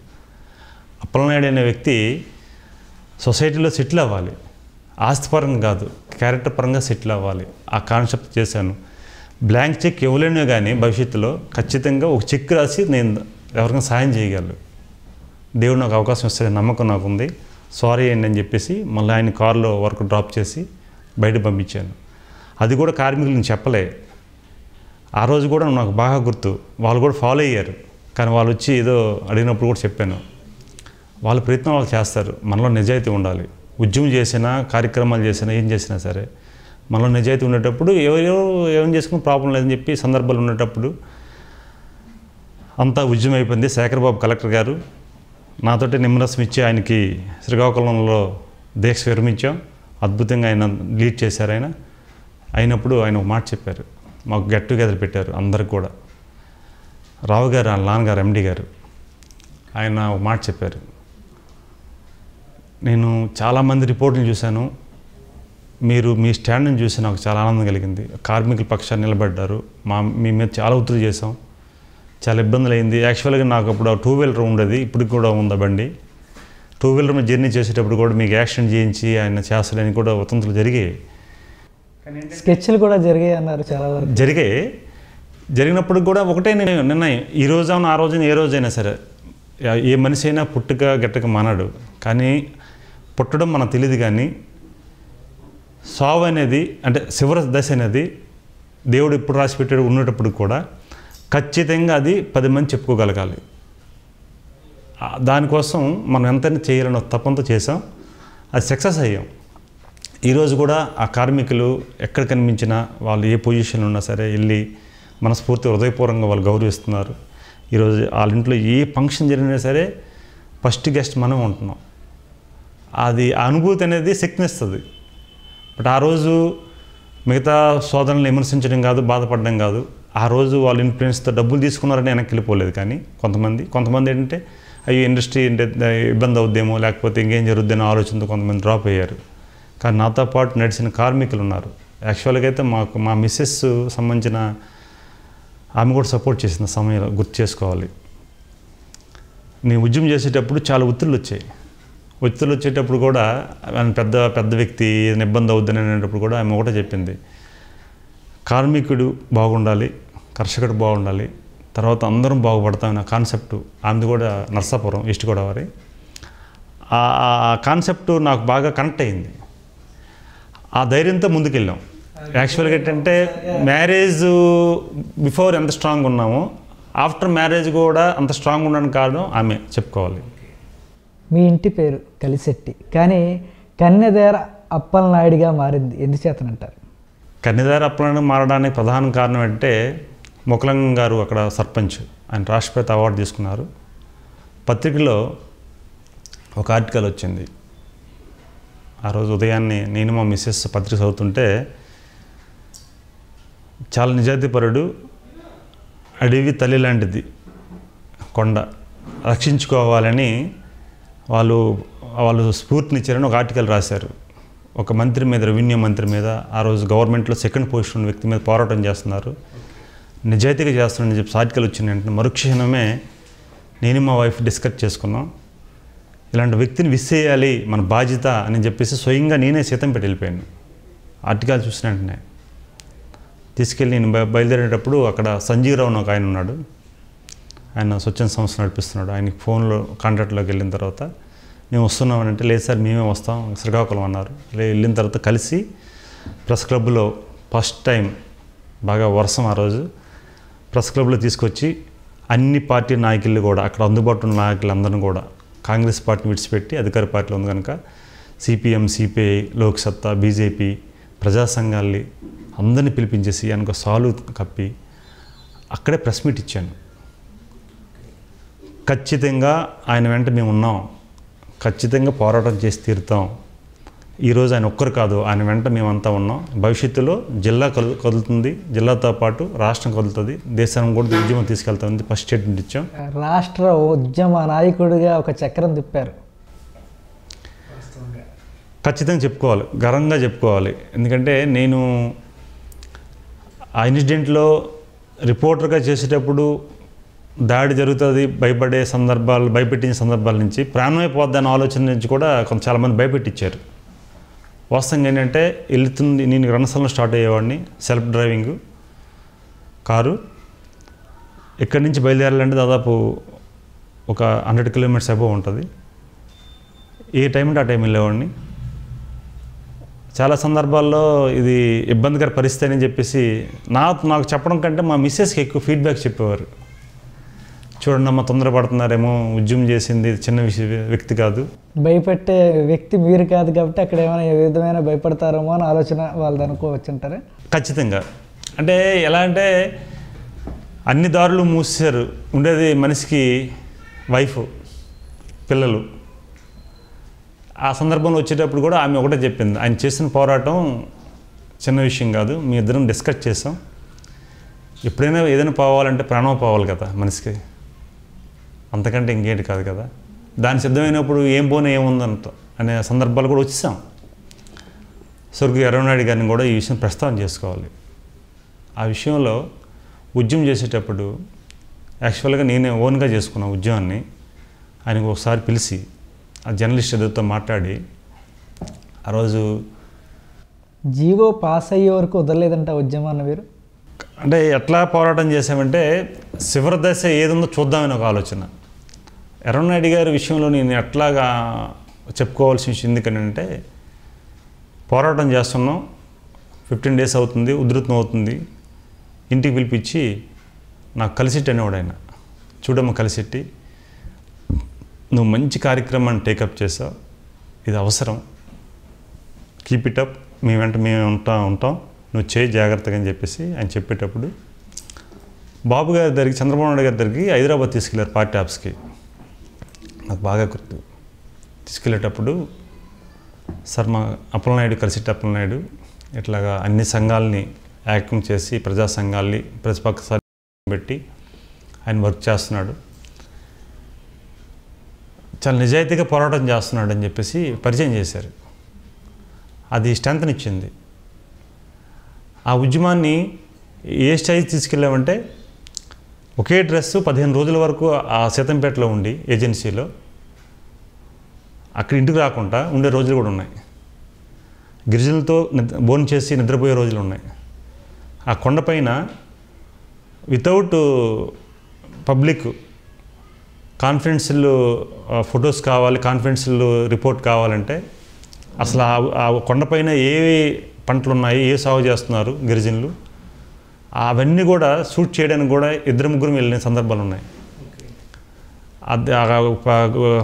అప్పలనాయుడు అనే వ్యక్తి సొసైటీలో సెటిల్ అవ్వాలి ఆస్తిపరంగా కాదు క్యారెక్టర్ పరంగా సెటిల్ అవ్వాలి ఆ కాన్సెప్ట్ చేశాను బ్లాంక్ చెక్ ఇవ్వలేను కానీ భవిష్యత్తులో ఖచ్చితంగా ఒక చెక్ రాసి నేను ఎవరికైనా సాయం చేయగలను దేవుడు నాకు అవకాశం ఇస్తాడని నమ్మకం నాకు ఉంది సారీ అండి అని చెప్పేసి మళ్ళీ ఆయన కారులో వర్క్ డ్రాప్ చేసి బయట పంపించాను అది కూడా కార్మికులు నేను చెప్పలే ఆ రోజు కూడా నాకు బాగా గుర్తు వాళ్ళు కూడా ఫాలో అయ్యారు కానీ వాళ్ళు వచ్చి ఏదో అడిగినప్పుడు కూడా చెప్పాను వాళ్ళు ప్రయత్నం వాళ్ళు చేస్తారు మనలో నిజాయితీ ఉండాలి ఉద్యమం చేసినా కార్యక్రమాలు చేసినా ఏం చేసినా సరే మనలో నిజాయితీ ఉండేటప్పుడు ఎవరో ఏం చేసుకున్న ప్రాబ్లం లేదని చెప్పి సందర్భాలు ఉండేటప్పుడు అంతా ఉద్యమం అయిపోయింది శేఖర్బాబు కలెక్టర్ గారు నాతోటి నిమ్మరసం ఇచ్చి ఆయనకి శ్రీకాకుళంలో దీక్ష విరమించాం అద్భుతంగా ఆయన లీడ్ చేశారు ఆయన అయినప్పుడు ఆయన ఒక మాట చెప్పారు మాకు గెట్ టుగెదర్ పెట్టారు అందరికి కూడా రావు గారు వాళ్ళ నాన్నగారు ఎండి గారు ఆయన ఒక మాట చెప్పారు నేను చాలామంది రిపోర్ట్లు చూశాను మీరు మీ స్టాండ్ని చూసి నాకు చాలా ఆనందం కలిగింది కార్మికుల పక్షాన్ని నిలబడ్డారు మా మీ మీద చాలా ఒత్తిడి చేశాం చాలా ఇబ్బందులు అయింది యాక్చువల్గా నాకు అప్పుడు టూ వీలర్ ఉండేది ఇప్పటికి కూడా ఉందా బండి టూ వీలర్ మీద జర్నీ చేసేటప్పుడు కూడా మీకు యాక్సిడెంట్ చేయించి ఆయన చేస్తాడని కూడా వతంతులు జరిగాయి స్కెచ్లు కూడా జరిగాయి అన్నారు చాలా వరకు జరిగాయి జరిగినప్పుడు కూడా ఒకటే నేను నిర్ణయం ఈ రోజు అవును ఆ రోజున ఏ రోజైనా సరే ఏ మనిషి అయినా పుట్టుక గట్టక మానాడు కానీ పుట్టడం మనకు తెలియదు కానీ సావు అనేది అంటే శివర దశ అనేది దేవుడు ఇప్పుడు రాసి పెట్టాడు కూడా ఖచ్చితంగా అది పది మంది చెప్పుకోగలగాలి దానికోసం మనం ఎంతైనా చేయాలన్న తపంతో చేసాం అది సక్సెస్ అయ్యాం ఈరోజు కూడా ఆ కార్మికులు ఎక్కడ కనిపించినా వాళ్ళు ఏ పొజిషన్ ఉన్నా సరే వెళ్ళి మనస్ఫూర్తి హృదయపూర్వకంగా వాళ్ళు గౌరవిస్తున్నారు ఈరోజు వాళ్ళ ఇంట్లో ఏ ఫంక్షన్ జరిగినా సరే ఫస్ట్ గెస్ట్ మనం ఉంటున్నాం అది అనుభూతి అనేది శక్తినిస్తుంది బట్ ఆ రోజు మిగతా సోదరులను విమర్శించడం కాదు బాధపడడం కాదు ఆ రోజు వాళ్ళ ఇన్ఫ్లుయెన్స్తో డబ్బులు తీసుకున్నారని వెనక్కి వెళ్ళిపోలేదు కానీ కొంతమంది కొంతమంది ఏంటంటే అయ్యో ఇండస్ట్రీ ఇబ్బంది అవుద్దేమో లేకపోతే ఇంకేం జరుగుద్దేమో ఆలోచనతో కొంతమంది డ్రాప్ అయ్యారు కానీ నాతో పాటు నడిచిన కార్మికులు ఉన్నారు యాక్చువల్గా అయితే మాకు మా మిస్సెస్ సంబంధించిన ఆమె కూడా సపోర్ట్ చేసిన సమయంలో గుర్తు చేసుకోవాలి నేను ఉద్యమం చేసేటప్పుడు చాలా ఒత్తిళ్ళు వచ్చాయి ఒత్తిళ్ళు వచ్చేటప్పుడు కూడా ఆయన పెద్ద పెద్ద వ్యక్తి ఏదైనా ఇబ్బంది అవుద్దని అనేటప్పుడు కూడా ఆమె ఒకటే చెప్పింది కార్మికుడు బాగుండాలి కర్షకుడు బాగుండాలి తర్వాత అందరం బాగుపడతామన్న కాన్సెప్ట్ ఆమెది కూడా నర్సాపురం ఈస్ట్ గోదావరి ఆ కాన్సెప్ట్ నాకు బాగా కనెక్ట్ అయింది ఆ ధైర్యంతో ముందుకెళ్ళాం యాక్చువల్గా ఏంటంటే మ్యారేజ్ బిఫోర్ ఎంత స్ట్రాంగ్ ఉన్నామో ఆఫ్టర్ మ్యారేజ్ కూడా అంత స్ట్రాంగ్ ఉండడానికి కారణం ఆమె చెప్పుకోవాలి మీ ఇంటి పేరు కలిసెట్టి కానీ కన్నెదేర అప్పలనాయుడిగా మారింది ఎందుచేతనంటారు కన్నెదేర అప్పలనాయుడు మారడానికి ప్రధాన కారణం అంటే ముఖలంగం గారు అక్కడ సర్పంచ్ ఆయన రాష్ట్రపతి అవార్డు తీసుకున్నారు పత్రికలో ఒక ఆర్టికల్ వచ్చింది ఆ రోజు ఉదయాన్నే నేను మా మిస్సెస్ పత్రిక చదువుతుంటే చాలా నిజాయితీపరుడు అడవి తల్లి లాంటిది కొండ రక్షించుకోవాలని వాళ్ళు వాళ్ళు స్ఫూర్తినిచ్చారని ఒక ఆర్టికల్ రాశారు ఒక మంత్రి మీద రెవెన్యూ మంత్రి మీద ఆ రోజు గవర్నమెంట్లో సెకండ్ పొజిషన్ వ్యక్తి మీద పోరాటం చేస్తున్నారు నిజాయితీగా చేస్తానని చెప్పి సాటికలు వచ్చింది అంటే మరుక్షణమే నేను మా వైఫ్ డిస్కస్ చేసుకున్నాం ఇలాంటి వ్యక్తిని విస్ చేయాలి మన బాధ్యత అని చెప్పేసి స్వయంగా నేనే సీతం పెట్టి వెళ్ళిపోయాను ఆర్టికల్ చూసిన వెంటనే తీసుకెళ్ళి నేను బయలుదేరేటప్పుడు అక్కడ సంజీవరావు అని ఒక ఆయన ఉన్నాడు ఆయన స్వచ్ఛంద సంస్థ నడిపిస్తున్నాడు ఆయన ఫోన్లో కాంట్రాక్ట్లోకి వెళ్ళిన తర్వాత మేము అంటే లేదు సార్ మేమే వస్తాం శ్రీకాకుళం అన్నారు వెళ్ళిన తర్వాత కలిసి ప్రెస్ క్లబ్లో ఫస్ట్ టైం బాగా వర్షం ఆ రోజు ప్రెస్ క్లబ్లో తీసుకొచ్చి అన్ని పార్టీ నాయకులు కూడా అక్కడ అందుబాటులో ఉన్న నాయకులందరూ కూడా కాంగ్రెస్ పార్టీని విడిచిపెట్టి అధికార పార్టీలో ఉంది కనుక సిపిఎం సిపిఐ లోక్సత్తా బీజేపీ ప్రజా సంఘాలని అందరిని పిలిపించేసి ఆయనకు సాలు కప్పి అక్కడే ప్రెస్ మీట్ ఇచ్చాను ఖచ్చితంగా ఆయన వెంట మేము ఉన్నాం ఖచ్చితంగా పోరాటం చేసి తీరుతాం ఈరోజు ఆయన ఒక్కరు కాదు ఆయన వెంట మేమంతా ఉన్నాం భవిష్యత్తులో జిల్లా కదులుతుంది జిల్లాతో పాటు రాష్ట్రం కదులుతుంది దేశానికి కూడా ఉద్యమం తీసుకెళ్తామని ఫస్ట్ స్టేట్మెంట్ ఇచ్చాం రాష్ట్ర ఉద్యమ నాయకుడిగా ఒక చక్రం తిప్పారు ఖచ్చితంగా చెప్పుకోవాలి గర్వంగా చెప్పుకోవాలి ఎందుకంటే నేను ఆ ఇన్సిడెంట్లో రిపోర్టర్గా చేసేటప్పుడు దాడి జరుగుతుంది భయపడే సందర్భాలు భయపెట్టిన సందర్భాల నుంచి ప్రాణమైపోద్ది ఆలోచన నుంచి కూడా కొంత చాలామంది భయపెట్టించారు వాస్తవంగా ఏంటంటే వెళ్తుంది నేను రణస్థలంలో స్టార్ట్ అయ్యేవాడిని సెల్ఫ్ డ్రైవింగ్ కారు ఇక్కడి నుంచి బయలుదేరాలంటే దాదాపు ఒక హండ్రెడ్ కిలోమీటర్స్ అబోవ్ ఉంటుంది ఏ టైం అంటే ఆ టైం వెళ్ళేవాడిని చాలా సందర్భాల్లో ఇది ఇబ్బందికర పరిస్థితి అని చెప్పేసి నా నాకు చెప్పడం కంటే మా మిస్సెస్కి ఎక్కువ ఫీడ్బ్యాక్ చెప్పేవారు చూడండి అమ్మ తొందరపడుతున్నారేమో ఉద్యమం చేసింది చిన్న విషయ వ్యక్తి కాదు భయపెట్టే వ్యక్తి మీరు కాదు కాబట్టి అక్కడ ఏమైనా ఏ విధమైన భయపడతారేమో అని ఆలోచన వాళ్ళు వచ్చి అంటారా ఖచ్చితంగా అంటే ఎలా అంటే అన్ని దారులు మూసారు ఉండేది మనిషికి వైఫ్ పిల్లలు ఆ సందర్భంలో వచ్చేటప్పుడు కూడా ఆమె ఒకటే చెప్పింది ఆయన చేసిన పోరాటం చిన్న విషయం కాదు మీ ఇద్దరం డిస్కస్ చేసాం ఎప్పుడైనా ఏదైనా పోవాలంటే ప్రాణం పోవాలి కదా మనిషికి అంతకంటే ఇంకేంటి కాదు కదా దాని సిద్ధమైనప్పుడు ఏం పోనీ ఏముందనతో అనే సందర్భాలు కూడా వచ్చేసాం స్వర్గీయ అరుణాయుడు గారిని కూడా ఈ విషయం ప్రస్తావన చేసుకోవాలి ఆ విషయంలో ఉద్యమం చేసేటప్పుడు యాక్చువల్గా నేనే ఓన్గా చేసుకున్న ఉద్యమాన్ని ఆయనకు ఒకసారి పిలిచి ఆ జర్నలిస్ట్ ఎదురుతో మాట్లాడి ఆ రోజు జీవో పాస్ అయ్యే వరకు వదలలేదంట ఉద్యమాన్ని మీరు అంటే ఎట్లా పోరాటం చేసామంటే చివరి దశ ఏది చూద్దామని ఒక ఆలోచన ఎర్రనాయుడు గారి విషయంలో నేను ఎట్లాగా చెప్పుకోవాల్సి ఎందుకని అంటే పోరాటం చేస్తున్నాం ఫిఫ్టీన్ డేస్ అవుతుంది ఉధృతం అవుతుంది ఇంటికి పిలిపించి నాకు కలిసిట్టి అనేవాడు ఆయన చూడమ్మ కలిసిట్టి నువ్వు మంచి కార్యక్రమాన్ని టేకప్ చేసావు ఇది అవసరం కీప్ ఇట్ అప్ మీ వెంట మేము ఉంటా ఉంటాం నువ్వు చేయి జాగ్రత్తగా అని చెప్పేసి ఆయన చెప్పేటప్పుడు బాబు గారి దగ్గరికి చంద్రబాబు నాయుడు గారి దగ్గరికి హైదరాబాద్ తీసుకెళ్లారు పార్టీ ఆఫీస్కి నాకు బాగా గుర్తు తీసుకెళ్ళేటప్పుడు శర్మ అప్పలనాయుడు కలిసిట్ అప్పలనాయుడు ఇట్లాగా అన్ని సంఘాలని యాక్టింగ్ చేసి ప్రజా సంఘాలని ప్రతిపక్ష పెట్టి ఆయన వర్క్ చేస్తున్నాడు చాలా నిజాయితీగా పోరాటం చేస్తున్నాడు అని చెప్పేసి పరిచయం చేశారు అది స్ట్రెంత్నిచ్చింది ఆ ఉద్యమాన్ని ఏ స్టైజ్ తీసుకెళ్ళామంటే ఒకే డ్రెస్ పదిహేను రోజుల వరకు ఆ సీతంపేటలో ఉండి ఏజెన్సీలో అక్కడ ఇంటికి రాకుండా ఉండే రోజులు కూడా ఉన్నాయి గిరిజనులతో బోన్ చేసి నిద్రపోయే రోజులు ఉన్నాయి ఆ కొండపైన వితౌట్ పబ్లిక్ కాన్ఫిడెన్స్లు ఫొటోస్ కావాలి కాన్ఫరెన్స్లు రిపోర్ట్ కావాలంటే అసలు ఆ కొండపైన ఏ పంటలు ఉన్నాయి ఏ సాగు చేస్తున్నారు గిరిజనులు అవన్నీ కూడా షూట్ చేయడానికి కూడా ఇద్దరు ముగ్గురు వెళ్ళిన సందర్భాలు ఉన్నాయి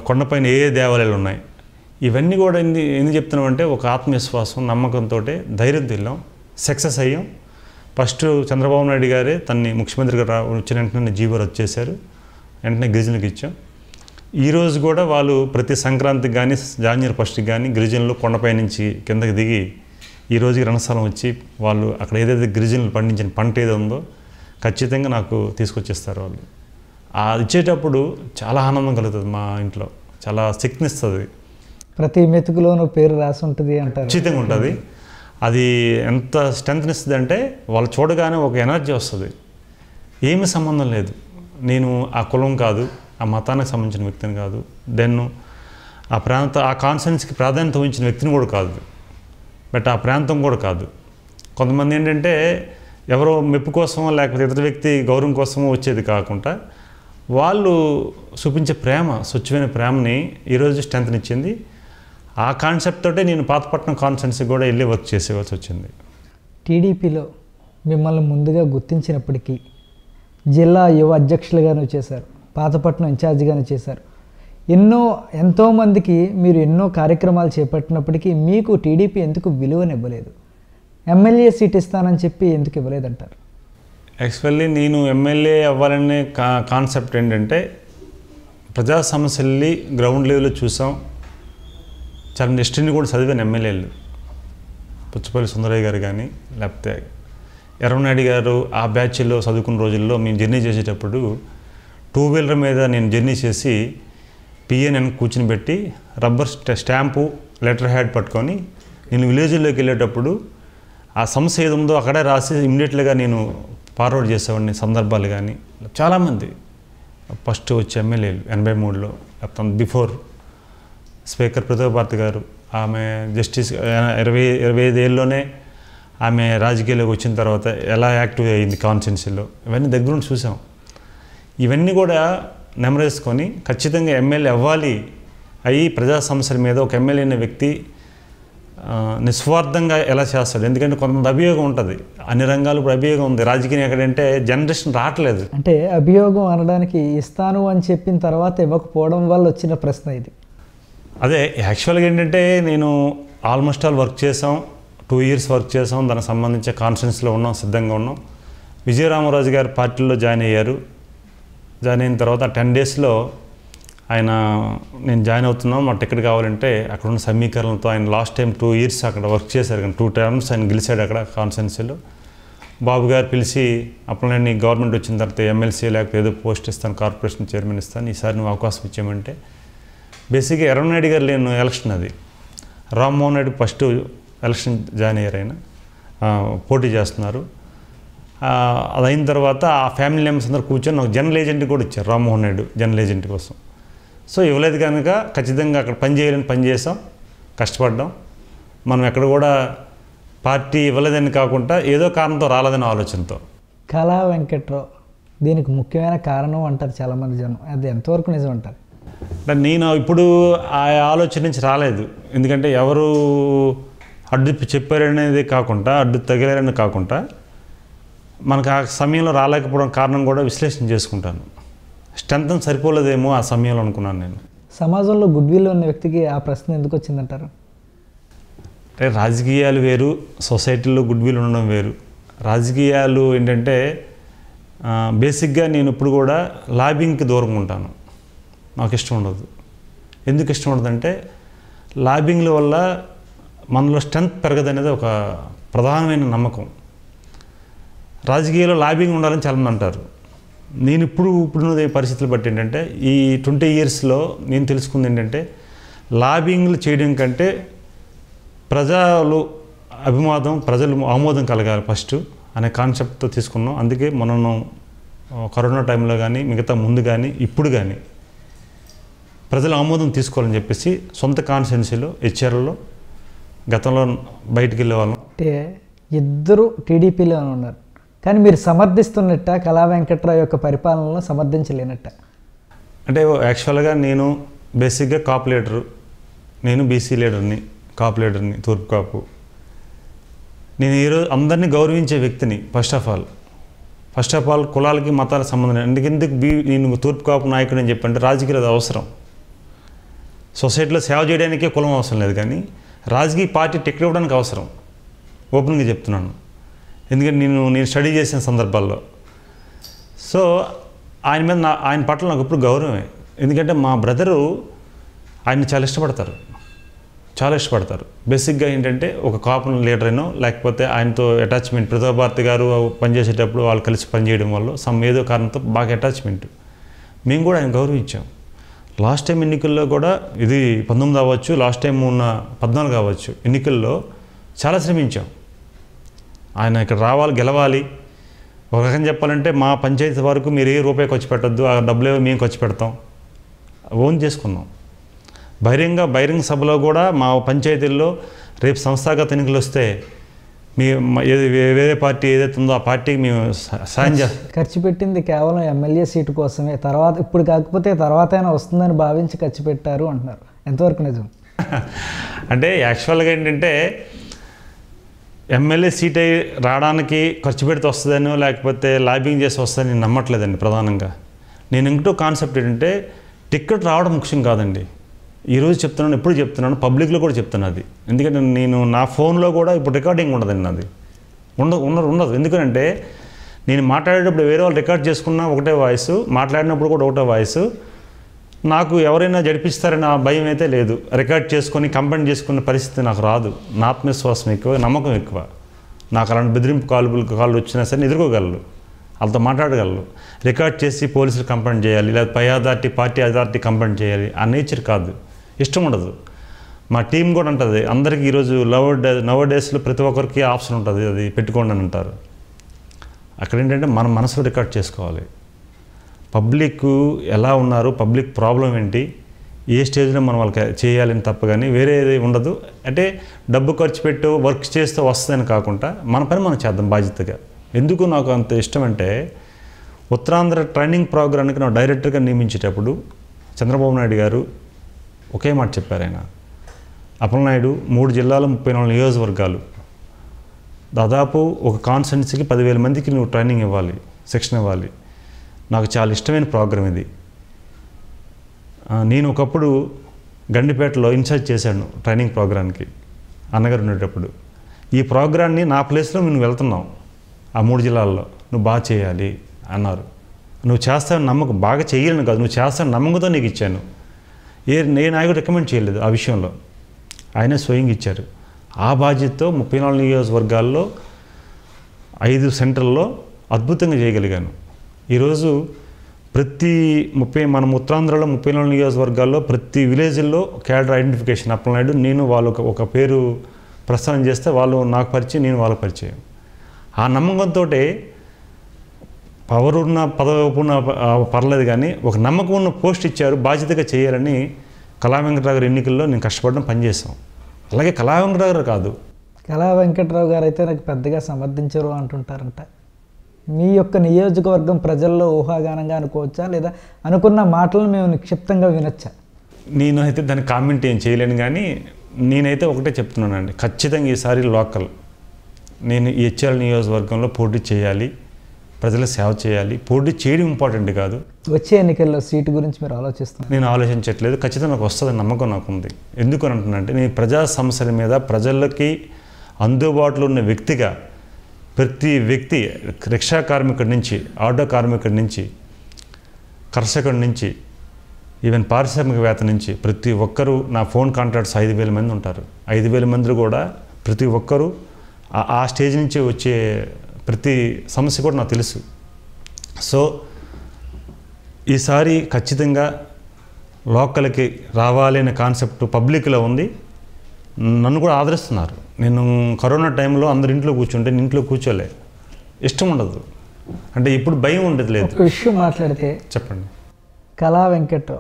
కొండపైన ఏ దేవాలయాలు ఉన్నాయి ఇవన్నీ కూడా ఎందు ఎందుకు చెప్తున్నామంటే ఒక ఆత్మవిశ్వాసం నమ్మకంతో ధైర్యం వెళ్ళాం సక్సెస్ అయ్యాం ఫస్ట్ చంద్రబాబు నాయుడు గారే తన్ని ముఖ్యమంత్రిగా రా వచ్చిన వెంటనే జీవోలు వచ్చేసారు వెంటనే గిరిజనులకు ఇచ్చాం ఈరోజు కూడా వాళ్ళు ప్రతి సంక్రాంతికి కానీ జాన్యువరి ఫస్ట్కి కానీ గిరిజనులు కొండపై నుంచి కిందకి దిగి ఈ రోజుకి రణస్థలం వచ్చి వాళ్ళు అక్కడ ఏదైతే గిరిజనులు పండించిన పంట ఏదో ఉందో ఖచ్చితంగా నాకు తీసుకొచ్చేస్తారు వాళ్ళు ఇచ్చేటప్పుడు చాలా ఆనందం కలుగుతుంది మా ఇంట్లో చాలా శక్తినిస్తుంది ప్రతి మెతుకులోనూ పేరు రాసి ఉంటుంది అంటారు ఖచ్చితంగా ఉంటుంది అది ఎంత స్ట్రెంత్నిస్తుంది అంటే వాళ్ళు చూడగానే ఒక ఎనర్జీ వస్తుంది ఏమి సంబంధం లేదు నేను ఆ కులం కాదు ఆ మతానికి సంబంధించిన వ్యక్తిని కాదు దెన్ ఆ ప్రాంత ఆ కాన్సెన్స్కి ప్రాధాన్యత వహించిన వ్యక్తిని కూడా కాదు బట్ ఆ ప్రాంతం కూడా కాదు కొంతమంది ఏంటంటే ఎవరో మెప్పు కోసమో లేకపోతే ఇతర వ్యక్తి గౌరవం కోసమో వచ్చేది కాకుండా వాళ్ళు చూపించే ప్రేమ స్వచ్ఛమైన ప్రేమని ఈరోజు స్ట్రెంత్నిచ్చింది ఆ కాన్సెప్ట్ తోటే నేను పాతపట్నం కాన్ఫరెన్స్కి కూడా వెళ్ళి వర్క్ చేసేవాల్సి వచ్చింది టీడీపీలో మిమ్మల్ని ముందుగా గుర్తించినప్పటికీ జిల్లా యువ అధ్యక్షులుగాను చేశారు పాతపట్నం ఇన్ఛార్జిగాను చేశారు ఎన్నో ఎంతోమందికి మీరు ఎన్నో కార్యక్రమాలు చేపట్టినప్పటికీ మీకు టీడీపీ ఎందుకు విలువనివ్వలేదు ఎమ్మెల్యే సీట్ ఇస్తానని చెప్పి ఎందుకు ఇవ్వలేదంటారు యాక్చువల్లీ నేను ఎమ్మెల్యే అవ్వాలనే కా కాన్సెప్ట్ ఏంటంటే ప్రజా సమస్యల్ని గ్రౌండ్ లెవెల్లో చూసాం చాలా నిష్ఠిని కూడా చదివాను ఎమ్మెల్యేలు పుచ్చపల్లి సుందరయ్య గారు కానీ లేకపోతే ఎర్రనాయుడు గారు ఆ బ్యాచ్లో చదువుకున్న రోజుల్లో మేము జర్నీ చేసేటప్పుడు టూ వీలర్ మీద నేను జర్నీ చేసి పిఏనని కూర్చుని పెట్టి రబ్బర్ స్టాంపు లెటర్ హ్యాడ్ పట్టుకొని నేను విలేజ్లోకి వెళ్ళేటప్పుడు ఆ సమస్య ఉందో అక్కడే రాసి ఇమ్మీడియట్గా నేను ఫార్వర్డ్ చేసేవాడిని సందర్భాలు కానీ చాలామంది ఫస్ట్ వచ్చే ఎమ్మెల్యేలు ఎనభై మూడులో బిఫోర్ స్పీకర్ ప్రతిభాపార్తి గారు ఆమె జస్టిస్ ఇరవై ఇరవై ఐదేళ్ళలోనే ఆమె రాజకీయాల్లోకి వచ్చిన తర్వాత ఎలా యాక్టివ్ అయింది కాన్స్టిట్యున్సీలో ఇవన్నీ దగ్గరుండి చూసాం ఇవన్నీ కూడా నెమరేసుకొని ఖచ్చితంగా ఎమ్మెల్యే అవ్వాలి అయ్యి ప్రజా సమస్యల మీద ఒక ఎమ్మెల్యే అనే వ్యక్తి నిస్వార్థంగా ఎలా చేస్తాడు ఎందుకంటే కొంతమంది అభియోగం ఉంటుంది అన్ని రంగాలు ఇప్పుడు అభియోగం ఉంది రాజకీయం ఎక్కడంటే జనరేషన్ రావట్లేదు అంటే అభియోగం అనడానికి ఇస్తాను అని చెప్పిన తర్వాత ఇవ్వకపోవడం వల్ల వచ్చిన ప్రశ్న ఇది అదే యాక్చువల్గా ఏంటంటే నేను ఆల్మోస్ట్ ఆల్ వర్క్ చేసాం టూ ఇయర్స్ వర్క్ చేసాం దానికి సంబంధించి కాన్ఫరెన్స్లో ఉన్నాం సిద్ధంగా ఉన్నాం విజయరామరాజు గారు పార్టీలో జాయిన్ అయ్యారు జాయిన్ అయిన తర్వాత టెన్ డేస్లో ఆయన నేను జాయిన్ అవుతున్నాం మా టికెట్ కావాలంటే అక్కడ ఉన్న సమీకరణలతో ఆయన లాస్ట్ టైం టూ ఇయర్స్ అక్కడ వర్క్ చేశారు కానీ టూ టైమ్స్ ఆయన గెలిచాడు అక్కడ కాన్స్టెన్సీలో బాబు గారు పిలిచి అప్పుడు నేను గవర్నమెంట్ వచ్చిన తర్వాత ఎమ్మెల్సీ లేకపోతే ఏదో పోస్ట్ ఇస్తాను కార్పొరేషన్ చైర్మన్ ఇస్తాను ఈసారి నువ్వు అవకాశం ఇచ్చామంటే బేసిక్గా నాయుడు గారు లేను ఎలక్షన్ అది Rammohan Naidu first election join అయ్యారు ఆయన పోటీ చేస్తున్నారు అదైన తర్వాత ఆ ఫ్యామిలీ మెంబర్స్ అందరు కూర్చొని నాకు జనరల్ ఏజెంట్ కూడా ఇచ్చారు రామ్మోహన్ నాయుడు జనరల్ ఏజెంట్ కోసం సో ఇవ్వలేదు కనుక ఖచ్చితంగా అక్కడ పని చేయాలని పని చేసాం కష్టపడ్డాం మనం ఎక్కడ కూడా పార్టీ ఇవ్వలేదని కాకుండా ఏదో కారణంతో రాలేదనే ఆలోచనతో కళా వెంకట్రావు దీనికి ముఖ్యమైన కారణం అంటారు చాలామంది జనం అది ఎంతవరకు నిజం అంటారు నేను ఇప్పుడు ఆ ఆలోచన నుంచి రాలేదు ఎందుకంటే ఎవరు అడ్డు చెప్పారనేది కాకుండా అడ్డు తగిలేరని కాకుండా మనకు ఆ సమయంలో రాలేకపోవడం కారణం కూడా విశ్లేషణ చేసుకుంటాను స్ట్రెంత్ సరిపోలేదేమో ఆ సమయంలో అనుకున్నాను నేను సమాజంలో గుడ్ విల్ ఉన్న వ్యక్తికి ఆ ప్రశ్న ఎందుకు వచ్చిందంటారు అంటే రాజకీయాలు వేరు సొసైటీలో గుడ్ విల్ ఉండడం వేరు రాజకీయాలు ఏంటంటే బేసిక్గా నేను ఇప్పుడు కూడా లాబింగ్కి దూరంగా ఉంటాను నాకు ఇష్టం ఉండదు ఎందుకు ఇష్టం ఉండదంటే లాబింగ్ల వల్ల మనలో స్ట్రెంత్ పెరగదనేది ఒక ప్రధానమైన నమ్మకం రాజకీయాల్లో లాబింగ్ ఉండాలని చాలామంది అంటారు నేను ఇప్పుడు ఇప్పుడున్న పరిస్థితులు బట్టి ఏంటంటే ఈ ట్వంటీ ఇయర్స్లో నేను తెలుసుకుంది ఏంటంటే లాబింగ్లు చేయడం కంటే ప్రజలు అభిమాదం ప్రజలు ఆమోదం కలగాలి ఫస్ట్ అనే కాన్సెప్ట్తో తీసుకున్నాం అందుకే మనం కరోనా టైంలో కానీ మిగతా ముందు కానీ ఇప్పుడు కానీ ప్రజల ఆమోదం తీసుకోవాలని చెప్పేసి సొంత కాన్సెన్సీలో హెచ్ఆర్లో గతంలో బయటికి వాళ్ళం అంటే ఇద్దరు టీడీపీలో ఉన్నారు కానీ మీరు సమర్థిస్తున్నట్ట కళా వెంకట్రావు యొక్క పరిపాలనలో సమర్థించలేనట్ట అంటే యాక్చువల్గా నేను బేసిక్గా కాప్ లీడరు నేను బీసీ లీడర్ని కాప్ లీడర్ని తూర్పు కాపు నేను ఈరోజు అందరినీ గౌరవించే వ్యక్తిని first of all first of all కులాలకి మతాలకు సంబంధం ఎందుకు ఎందుకు బీ నేను తూర్పు కాపు నాయకుడు అని చెప్పంటే రాజకీయాలు అవసరం సొసైటీలో సేవ చేయడానికే కులం అవసరం లేదు కానీ రాజకీయ పార్టీ టెక్ ఇవ్వడానికి అవసరం ఓపెన్గా చెప్తున్నాను ఎందుకంటే నేను నేను స్టడీ చేసిన సందర్భాల్లో సో ఆయన మీద నా ఆయన పట్ల నాకు ఇప్పుడు గౌరవమే ఎందుకంటే మా బ్రదరు ఆయన్ని చాలా ఇష్టపడతారు చాలా ఇష్టపడతారు బేసిక్గా ఏంటంటే ఒక కాపన్ లీడర్ అయినో లేకపోతే ఆయనతో అటాచ్మెంట్ భారతి గారు పనిచేసేటప్పుడు వాళ్ళు కలిసి పనిచేయడం వల్ల సమ్ ఏదో కారణంతో బాగా అటాచ్మెంట్ మేము కూడా ఆయన గౌరవించాం లాస్ట్ టైం ఎన్నికల్లో కూడా ఇది పంతొమ్మిది అవ్వచ్చు లాస్ట్ టైం ఉన్న పద్నాలుగు అవ్వచ్చు ఎన్నికల్లో చాలా శ్రమించాం ఆయన ఇక్కడ రావాలి గెలవాలి ఒక రకం చెప్పాలంటే మా పంచాయతీ వరకు మీరు ఏ రూపాయి ఖర్చు పెట్టద్దు ఆ డబ్బులు మేము ఖర్చు పెడతాం ఓన్ చేసుకున్నాం బహిరంగ బహిరంగ సభలో కూడా మా పంచాయతీల్లో రేపు సంస్థాగత ఎన్నికలు వస్తే మీ వేరే పార్టీ ఏదైతే ఉందో ఆ పార్టీకి మేము సాయం చేస్తాం ఖర్చు పెట్టింది కేవలం ఎమ్మెల్యే సీటు కోసమే తర్వాత ఇప్పుడు కాకపోతే తర్వాత అయినా వస్తుందని భావించి ఖర్చు పెట్టారు అంటున్నారు ఎంతవరకు నిజం అంటే యాక్చువల్గా ఏంటంటే ఎమ్మెల్యే సీట్ రావడానికి ఖర్చు పెడితే వస్తుందనో లేకపోతే లాబింగ్ చేసి వస్తుందని నేను నమ్మట్లేదండి ప్రధానంగా నేను ఇంకటో కాన్సెప్ట్ ఏంటంటే టిక్కెట్ రావడం ముఖ్యం కాదండి ఈరోజు చెప్తున్నాను ఎప్పుడు చెప్తున్నాను పబ్లిక్లో కూడా చెప్తున్నాను అది ఎందుకంటే నేను నా ఫోన్లో కూడా ఇప్పుడు రికార్డింగ్ ఉండదండి అది ఉండదు ఉండదు ఉండదు ఎందుకంటే నేను మాట్లాడేటప్పుడు వేరే వాళ్ళు రికార్డ్ చేసుకున్న ఒకటే వాయిస్ మాట్లాడినప్పుడు కూడా ఒకటే వాయిస్ నాకు ఎవరైనా జడిపిస్తారని ఆ భయం అయితే లేదు రికార్డ్ చేసుకొని కంప్లైంట్ చేసుకునే పరిస్థితి నాకు రాదు నా ఆత్మవిశ్వాసం ఎక్కువ నమ్మకం ఎక్కువ నాకు అలాంటి బెదిరింపు కాలు కాళ్ళు వచ్చినా సరే ఎదుర్కోగలరు వాళ్ళతో మాట్లాడగలరు రికార్డ్ చేసి పోలీసులు కంప్లైంట్ చేయాలి లేదా పై అథారిటీ పార్టీ అథారిటీ కంప్లైంట్ చేయాలి ఆ నేచర్ కాదు ఇష్టం ఉండదు మా టీం కూడా ఉంటుంది అందరికీ ఈరోజు లవ్ డే నవ్ డేస్లో ప్రతి ఒక్కరికి ఆప్షన్ ఉంటుంది అది పెట్టుకోండి అని అంటారు అక్కడ ఏంటంటే మన మనసులో రికార్డ్ చేసుకోవాలి పబ్లిక్ ఎలా ఉన్నారు పబ్లిక్ ప్రాబ్లం ఏంటి ఏ స్టేజ్లో మనం వాళ్ళకి చేయాలని తప్ప కానీ వేరేది ఉండదు అంటే డబ్బు ఖర్చు పెట్టు వర్క్ చేస్తే వస్తుందని కాకుండా మన పని మనం చేద్దాం బాధ్యతగా ఎందుకు నాకు అంత ఇష్టం అంటే ఉత్తరాంధ్ర ట్రైనింగ్ ప్రోగ్రామ్కి నా డైరెక్టర్గా నియమించేటప్పుడు చంద్రబాబు నాయుడు గారు ఒకే మాట చెప్పారు ఆయన అప్పలనాయుడు మూడు జిల్లాలు ముప్పై నాలుగు నియోజకవర్గాలు దాదాపు ఒక కాన్సెన్సీకి పదివేల మందికి నువ్వు ట్రైనింగ్ ఇవ్వాలి శిక్షణ ఇవ్వాలి నాకు చాలా ఇష్టమైన ప్రోగ్రామ్ ఇది నేను ఒకప్పుడు గండిపేటలో ఇన్ఛార్జ్ చేశాను ట్రైనింగ్ ప్రోగ్రాంకి అన్నగారు ఉండేటప్పుడు ఈ ప్రోగ్రాన్ని నా ప్లేస్లో మేము వెళ్తున్నాం ఆ మూడు జిల్లాల్లో నువ్వు బాగా చేయాలి అన్నారు నువ్వు చేస్తావని నమ్మకం బాగా చేయలేను కాదు నువ్వు చేస్తావు నమ్మకంతో నీకు ఇచ్చాను ఏ నేను ఆయన రికమెండ్ చేయలేదు ఆ విషయంలో ఆయనే స్వయంగా ఇచ్చారు ఆ బాధ్యతతో ముప్పై నాలుగు నియోజకవర్గాల్లో ఐదు సెంటర్లో అద్భుతంగా చేయగలిగాను ఈరోజు ప్రతి ముప్పై మన ఉత్తరాంధ్రలో ముప్పై నాలుగు నియోజకవర్గాల్లో ప్రతి విలేజ్లో క్యాడర్ ఐడెంటిఫికేషన్ అప్పలనాయుడు నేను వాళ్ళు ఒక పేరు ప్రస్థానం చేస్తే వాళ్ళు నాకు పరిచయం నేను వాళ్ళకి పరిచయం ఆ నమ్మకంతో పవర్ ఉన్న పదవి ఉన్న పర్లేదు కానీ ఒక నమ్మకం ఉన్న పోస్ట్ ఇచ్చారు బాధ్యతగా చేయాలని కళా వెంకటరావు ఎన్నికల్లో నేను కష్టపడడం పనిచేసాం అలాగే కళా వెంకటరావు గారు కాదు కళా వెంకటరావు గారు అయితే నాకు పెద్దగా సమర్థించరు అంటుంటారంట మీ యొక్క నియోజకవర్గం ప్రజల్లో ఊహాగానంగా అనుకోవచ్చా లేదా అనుకున్న మాటలను మేము నిక్షిప్తంగా వినొచ్చా నేను అయితే దాని కామెంట్ ఏం చేయలేను కానీ నేనైతే ఒకటే చెప్తున్నానండి ఖచ్చితంగా ఈసారి లోకల్ నేను హెచ్ఎల్ నియోజకవర్గంలో పోటీ చేయాలి ప్రజల సేవ చేయాలి పోటీ చేయడం ఇంపార్టెంట్ కాదు వచ్చే ఎన్నికల్లో సీటు గురించి మీరు ఆలోచిస్తున్నారు నేను ఆలోచించట్లేదు ఖచ్చితంగా నాకు వస్తుందని నమ్మకం నాకు ఉంది ఎందుకు అని అంటున్నానంటే నేను ప్రజా సమస్యల మీద ప్రజలకి అందుబాటులో ఉన్న వ్యక్తిగా ప్రతి వ్యక్తి రిక్షా కార్మికుడి నుంచి ఆటో కార్మికుడి నుంచి కర్షకుడి నుంచి ఈవెన్ పారిశ్రామికవేత్త నుంచి ప్రతి ఒక్కరూ నా ఫోన్ కాంటాక్ట్స్ ఐదు వేల మంది ఉంటారు ఐదు వేల మంది కూడా ప్రతి ఒక్కరూ ఆ స్టేజ్ నుంచి వచ్చే ప్రతి సమస్య కూడా నాకు తెలుసు సో ఈసారి ఖచ్చితంగా లోకల్కి రావాలి అనే కాన్సెప్ట్ పబ్లిక్లో ఉంది నన్ను కూడా ఆదరిస్తున్నారు నేను కరోనా టైంలో అందరి ఇంట్లో కూర్చుంటే నేను ఇంట్లో కూర్చోలే ఇష్టం ఉండదు అంటే ఇప్పుడు భయం ఉండదు లేదు విషయం మాట్లాడితే చెప్పండి కళా వెంకట్